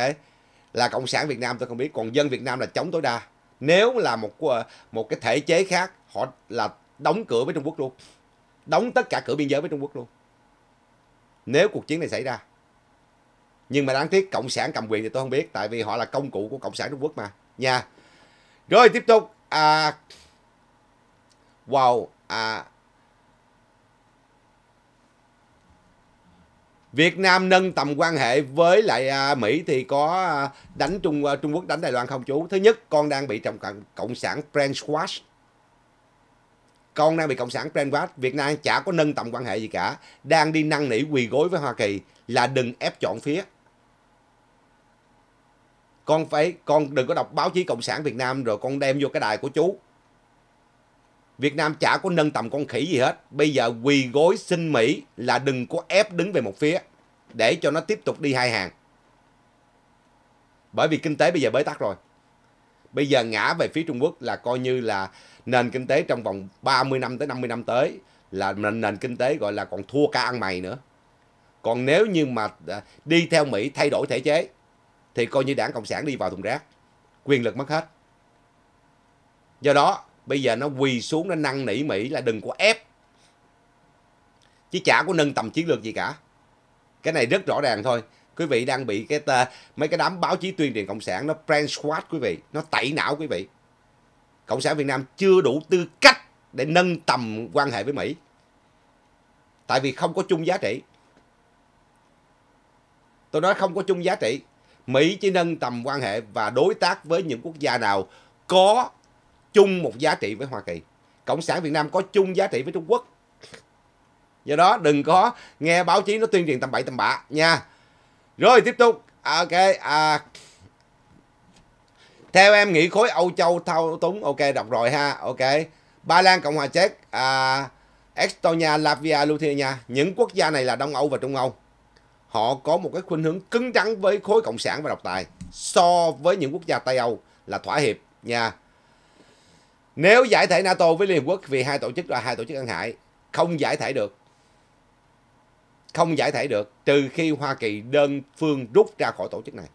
Là cộng sản Việt Nam tôi không biết, còn dân Việt Nam là chống tối đa nếu là một ờ, một cái thể chế khác họ là đóng cửa với Trung Quốc luôn đóng tất cả cửa biên giới với Trung Quốc luôn nếu cuộc chiến này xảy ra nhưng mà đáng tiếc cộng sản cầm quyền thì tôi không biết tại vì họ là công cụ của cộng sản Trung Quốc mà nha rồi tiếp tục à, wow à, Việt Nam nâng tầm quan hệ với lại à, Mỹ thì có à, đánh Trung à, Trung Quốc đánh Đài Loan không chú? Thứ nhất, con đang bị trọng cộng, cộng sản brainwash. Con đang bị cộng sản brainwash, Việt Nam chả có nâng tầm quan hệ gì cả, đang đi năn nỉ quỳ gối với Hoa Kỳ là đừng ép chọn phía. Con phải con đừng có đọc báo chí cộng sản Việt Nam rồi con đem vô cái đài của chú Việt Nam chả có nâng tầm con khỉ gì hết. Bây giờ quỳ gối xin Mỹ là đừng có ép đứng về một phía để cho nó tiếp tục đi hai hàng. Bởi vì kinh tế bây giờ bế tắc rồi. Bây giờ ngã về phía Trung Quốc là coi như là nền kinh tế trong vòng 30 năm tới 50 năm tới là nền, kinh tế gọi là còn thua cả ăn mày nữa. Còn nếu như mà à, đi theo Mỹ thay đổi thể chế thì coi như đảng Cộng sản đi vào thùng rác. Quyền lực mất hết. Do đó bây giờ nó quỳ xuống nó năn nỉ mỹ là đừng có ép chứ chả có nâng tầm chiến lược gì cả cái này rất rõ ràng thôi quý vị đang bị cái tờ, mấy cái đám báo chí tuyên truyền cộng sản nó brainwash quý vị nó tẩy não quý vị cộng sản việt nam chưa đủ tư cách để nâng tầm quan hệ với mỹ tại vì không có chung giá trị tôi nói không có chung giá trị mỹ chỉ nâng tầm quan hệ và đối tác với những quốc gia nào có chung một giá trị với Hoa Kỳ. Cộng sản Việt Nam có chung giá trị với Trung Quốc. Do đó đừng có nghe báo chí nó tuyên truyền tầm bậy tầm bạ nha. Rồi tiếp tục. À, ok. À, theo em nghĩ khối Âu Châu thao túng. Ok đọc rồi ha. Ok. Ba Lan, Cộng hòa Czech, à, Estonia, Latvia, Lithuania. Những quốc gia này là Đông Âu và Trung Âu. Họ có một cái khuynh hướng cứng rắn với khối cộng sản và độc tài so với những quốc gia Tây Âu là thỏa hiệp nha. Nếu giải thể NATO với Liên Hợp Quốc vì hai tổ chức là hai tổ chức ăn hại, không giải thể được. Không giải thể được trừ khi Hoa Kỳ đơn phương rút ra khỏi tổ chức này.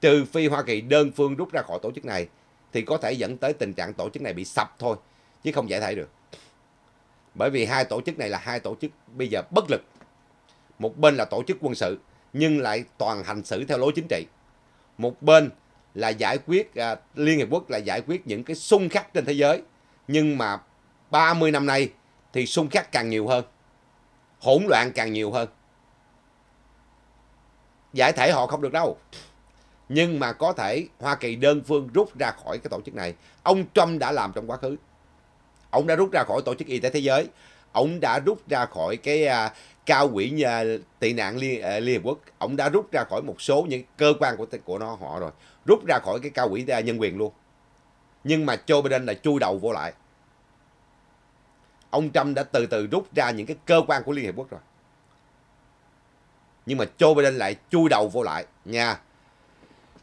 Trừ phi Hoa Kỳ đơn phương rút ra khỏi tổ chức này thì có thể dẫn tới tình trạng tổ chức này bị sập thôi chứ không giải thể được. Bởi vì hai tổ chức này là hai tổ chức bây giờ bất lực. Một bên là tổ chức quân sự nhưng lại toàn hành xử theo lối chính trị. Một bên là giải quyết à, Liên Hiệp Quốc là giải quyết những cái xung khắc trên thế giới nhưng mà 30 năm nay thì xung khắc càng nhiều hơn hỗn loạn càng nhiều hơn giải thể họ không được đâu nhưng mà có thể Hoa Kỳ đơn phương rút ra khỏi cái tổ chức này ông Trump đã làm trong quá khứ ông đã rút ra khỏi tổ chức y tế thế giới ông đã rút ra khỏi cái à, cao quỹ nhà tị nạn liên, à, liên hiệp quốc ông đã rút ra khỏi một số những cơ quan của của nó họ rồi rút ra khỏi cái cao quỹ nhân quyền luôn. Nhưng mà Joe Biden là chui đầu vô lại. Ông Trump đã từ từ rút ra những cái cơ quan của Liên Hiệp Quốc rồi. Nhưng mà Joe Biden lại chui đầu vô lại nha.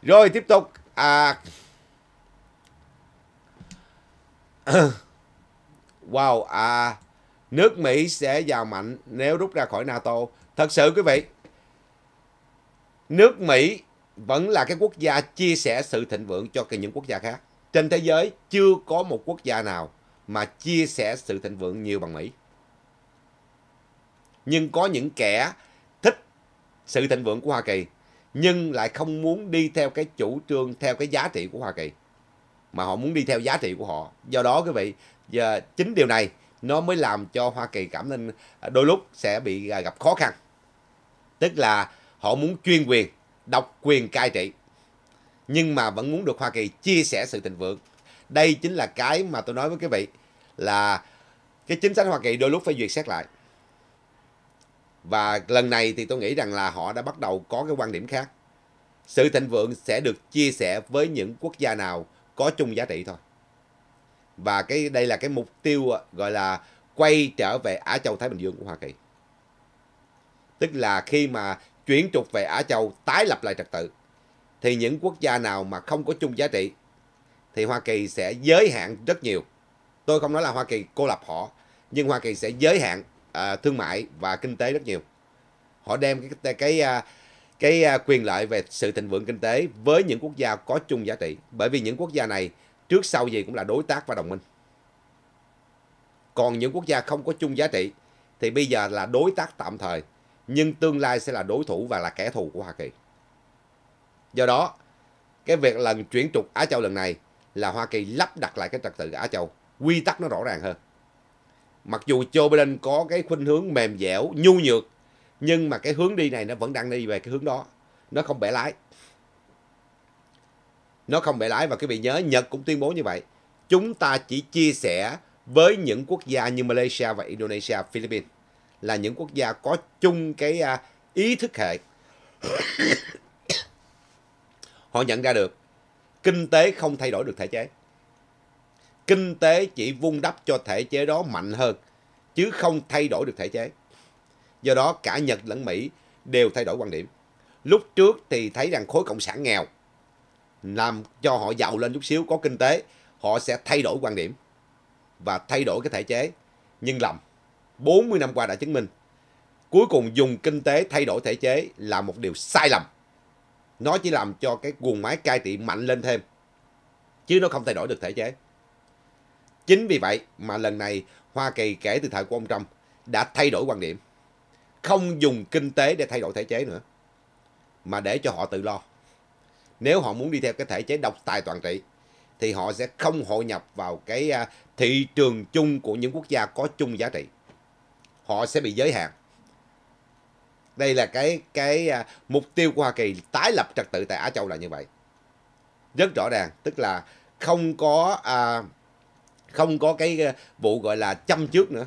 Rồi tiếp tục. À... wow, à, nước Mỹ sẽ giàu mạnh nếu rút ra khỏi NATO. Thật sự quý vị, nước Mỹ vẫn là cái quốc gia chia sẻ sự thịnh vượng cho những quốc gia khác. Trên thế giới chưa có một quốc gia nào mà chia sẻ sự thịnh vượng nhiều bằng Mỹ. Nhưng có những kẻ thích sự thịnh vượng của Hoa Kỳ nhưng lại không muốn đi theo cái chủ trương theo cái giá trị của Hoa Kỳ mà họ muốn đi theo giá trị của họ. Do đó quý vị, giờ chính điều này nó mới làm cho Hoa Kỳ cảm thấy đôi lúc sẽ bị gặp khó khăn. Tức là họ muốn chuyên quyền độc quyền cai trị nhưng mà vẫn muốn được Hoa Kỳ chia sẻ sự thịnh vượng. Đây chính là cái mà tôi nói với quý vị là cái chính sách Hoa Kỳ đôi lúc phải duyệt xét lại. Và lần này thì tôi nghĩ rằng là họ đã bắt đầu có cái quan điểm khác. Sự thịnh vượng sẽ được chia sẻ với những quốc gia nào có chung giá trị thôi. Và cái đây là cái mục tiêu gọi là quay trở về Á Châu Thái Bình Dương của Hoa Kỳ. Tức là khi mà chuyển trục về Á Châu tái lập lại trật tự, thì những quốc gia nào mà không có chung giá trị thì Hoa Kỳ sẽ giới hạn rất nhiều. Tôi không nói là Hoa Kỳ cô lập họ, nhưng Hoa Kỳ sẽ giới hạn à, thương mại và kinh tế rất nhiều. Họ đem cái cái cái, à, cái à, quyền lợi về sự thịnh vượng kinh tế với những quốc gia có chung giá trị, bởi vì những quốc gia này trước sau gì cũng là đối tác và đồng minh. Còn những quốc gia không có chung giá trị thì bây giờ là đối tác tạm thời nhưng tương lai sẽ là đối thủ và là kẻ thù của Hoa Kỳ. Do đó, cái việc lần chuyển trục Á Châu lần này là Hoa Kỳ lắp đặt lại cái trật tự Á Châu, quy tắc nó rõ ràng hơn. Mặc dù Joe Biden có cái khuynh hướng mềm dẻo, nhu nhược, nhưng mà cái hướng đi này nó vẫn đang đi về cái hướng đó. Nó không bẻ lái. Nó không bẻ lái và quý vị nhớ Nhật cũng tuyên bố như vậy. Chúng ta chỉ chia sẻ với những quốc gia như Malaysia và Indonesia, Philippines là những quốc gia có chung cái à, ý thức hệ. Họ nhận ra được kinh tế không thay đổi được thể chế. Kinh tế chỉ vun đắp cho thể chế đó mạnh hơn chứ không thay đổi được thể chế. Do đó cả Nhật lẫn Mỹ đều thay đổi quan điểm. Lúc trước thì thấy rằng khối cộng sản nghèo làm cho họ giàu lên chút xíu có kinh tế, họ sẽ thay đổi quan điểm và thay đổi cái thể chế. Nhưng lầm, 40 năm qua đã chứng minh. Cuối cùng dùng kinh tế thay đổi thể chế là một điều sai lầm. Nó chỉ làm cho cái guồng máy cai trị mạnh lên thêm. Chứ nó không thay đổi được thể chế. Chính vì vậy mà lần này Hoa Kỳ kể từ thời của ông Trump đã thay đổi quan điểm. Không dùng kinh tế để thay đổi thể chế nữa. Mà để cho họ tự lo. Nếu họ muốn đi theo cái thể chế độc tài toàn trị thì họ sẽ không hội nhập vào cái à, thị trường chung của những quốc gia có chung giá trị họ sẽ bị giới hạn đây là cái cái à, mục tiêu của Hoa Kỳ tái lập trật tự tại Á Châu là như vậy rất rõ ràng tức là không có à, không có cái à, vụ gọi là chăm trước nữa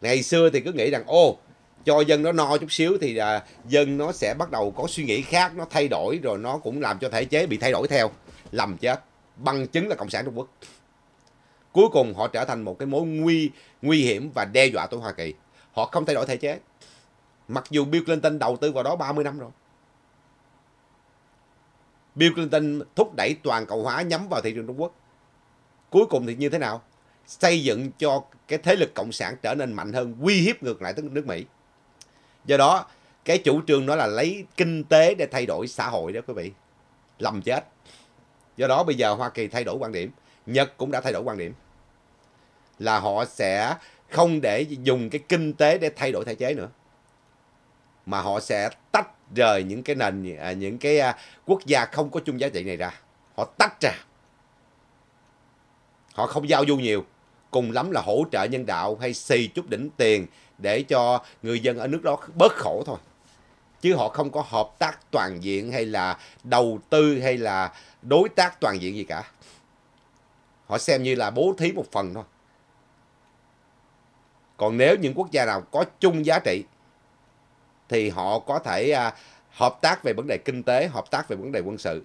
ngày xưa thì cứ nghĩ rằng ô cho dân nó no chút xíu thì à, dân nó sẽ bắt đầu có suy nghĩ khác nó thay đổi rồi nó cũng làm cho thể chế bị thay đổi theo lầm chết bằng chứng là cộng sản trung quốc Cuối cùng họ trở thành một cái mối nguy nguy hiểm và đe dọa tới Hoa Kỳ. Họ không thay đổi thể chế. Mặc dù Bill Clinton đầu tư vào đó 30 năm rồi. Bill Clinton thúc đẩy toàn cầu hóa nhắm vào thị trường Trung Quốc. Cuối cùng thì như thế nào? Xây dựng cho cái thế lực cộng sản trở nên mạnh hơn, uy hiếp ngược lại tới nước Mỹ. Do đó, cái chủ trương đó là lấy kinh tế để thay đổi xã hội đó quý vị. Lầm chết. Do đó bây giờ Hoa Kỳ thay đổi quan điểm, Nhật cũng đã thay đổi quan điểm là họ sẽ không để dùng cái kinh tế để thay đổi thể chế nữa mà họ sẽ tách rời những cái nền à, những cái à, quốc gia không có chung giá trị này ra họ tách ra họ không giao du nhiều cùng lắm là hỗ trợ nhân đạo hay xì chút đỉnh tiền để cho người dân ở nước đó bớt khổ thôi chứ họ không có hợp tác toàn diện hay là đầu tư hay là đối tác toàn diện gì cả họ xem như là bố thí một phần thôi còn nếu những quốc gia nào có chung giá trị thì họ có thể à, hợp tác về vấn đề kinh tế, hợp tác về vấn đề quân sự.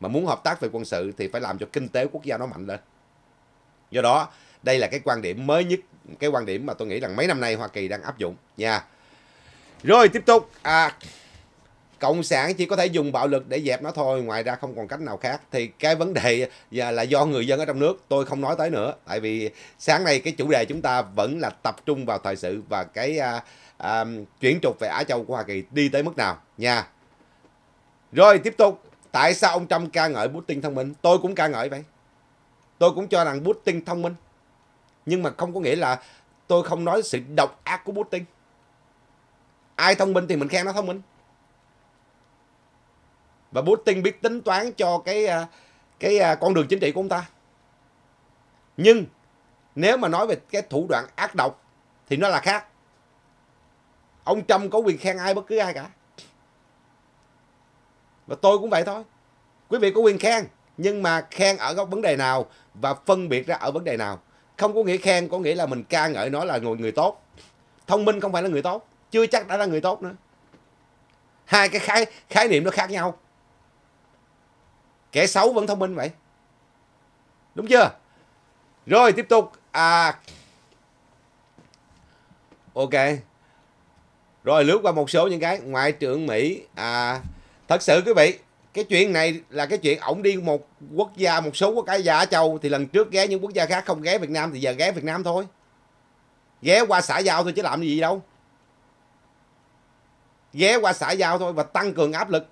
Mà muốn hợp tác về quân sự thì phải làm cho kinh tế quốc gia nó mạnh lên. Do đó, đây là cái quan điểm mới nhất, cái quan điểm mà tôi nghĩ rằng mấy năm nay Hoa Kỳ đang áp dụng nha. Rồi tiếp tục à cộng sản chỉ có thể dùng bạo lực để dẹp nó thôi ngoài ra không còn cách nào khác thì cái vấn đề à, là do người dân ở trong nước tôi không nói tới nữa tại vì sáng nay cái chủ đề chúng ta vẫn là tập trung vào thời sự và cái à, à, chuyển trục về Á Châu của Hoa Kỳ đi tới mức nào nha rồi tiếp tục tại sao ông Trump ca ngợi Putin thông minh tôi cũng ca ngợi vậy tôi cũng cho rằng Putin thông minh nhưng mà không có nghĩa là tôi không nói sự độc ác của Putin ai thông minh thì mình khen nó thông minh và Putin biết tính toán cho cái à, cái à, con đường chính trị của ông ta nhưng nếu mà nói về cái thủ đoạn ác độc thì nó là khác ông Trump có quyền khen ai bất cứ ai cả và tôi cũng vậy thôi quý vị có quyền khen nhưng mà khen ở góc vấn đề nào và phân biệt ra ở vấn đề nào không có nghĩa khen có nghĩa là mình ca ngợi nó là người người tốt thông minh không phải là người tốt chưa chắc đã là người tốt nữa hai cái khái khái niệm nó khác nhau kẻ xấu vẫn thông minh vậy đúng chưa rồi tiếp tục à ok rồi lướt qua một số những cái ngoại trưởng mỹ à thật sự quý vị cái chuyện này là cái chuyện ổng đi một quốc gia một số quốc cái giả châu thì lần trước ghé những quốc gia khác không ghé việt nam thì giờ ghé việt nam thôi ghé qua xã giao thôi chứ làm gì đâu ghé qua xã giao thôi và tăng cường áp lực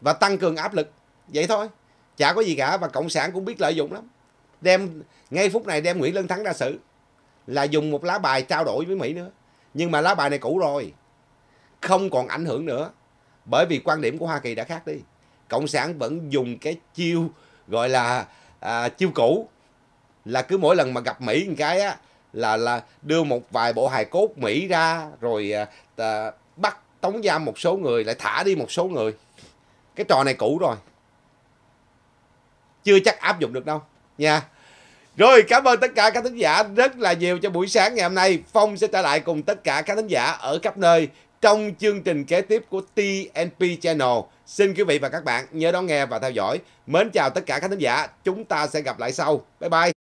và tăng cường áp lực vậy thôi chả có gì cả và cộng sản cũng biết lợi dụng lắm đem ngay phút này đem nguyễn lân thắng ra xử là dùng một lá bài trao đổi với mỹ nữa nhưng mà lá bài này cũ rồi không còn ảnh hưởng nữa bởi vì quan điểm của hoa kỳ đã khác đi cộng sản vẫn dùng cái chiêu gọi là à, chiêu cũ là cứ mỗi lần mà gặp mỹ một cái á là là đưa một vài bộ hài cốt mỹ ra rồi à, bắt tống giam một số người lại thả đi một số người cái trò này cũ rồi chưa chắc áp dụng được đâu nha rồi cảm ơn tất cả các thính giả rất là nhiều cho buổi sáng ngày hôm nay phong sẽ trở lại cùng tất cả các thính giả ở khắp nơi trong chương trình kế tiếp của TNP Channel xin quý vị và các bạn nhớ đón nghe và theo dõi mến chào tất cả các thính giả chúng ta sẽ gặp lại sau bye bye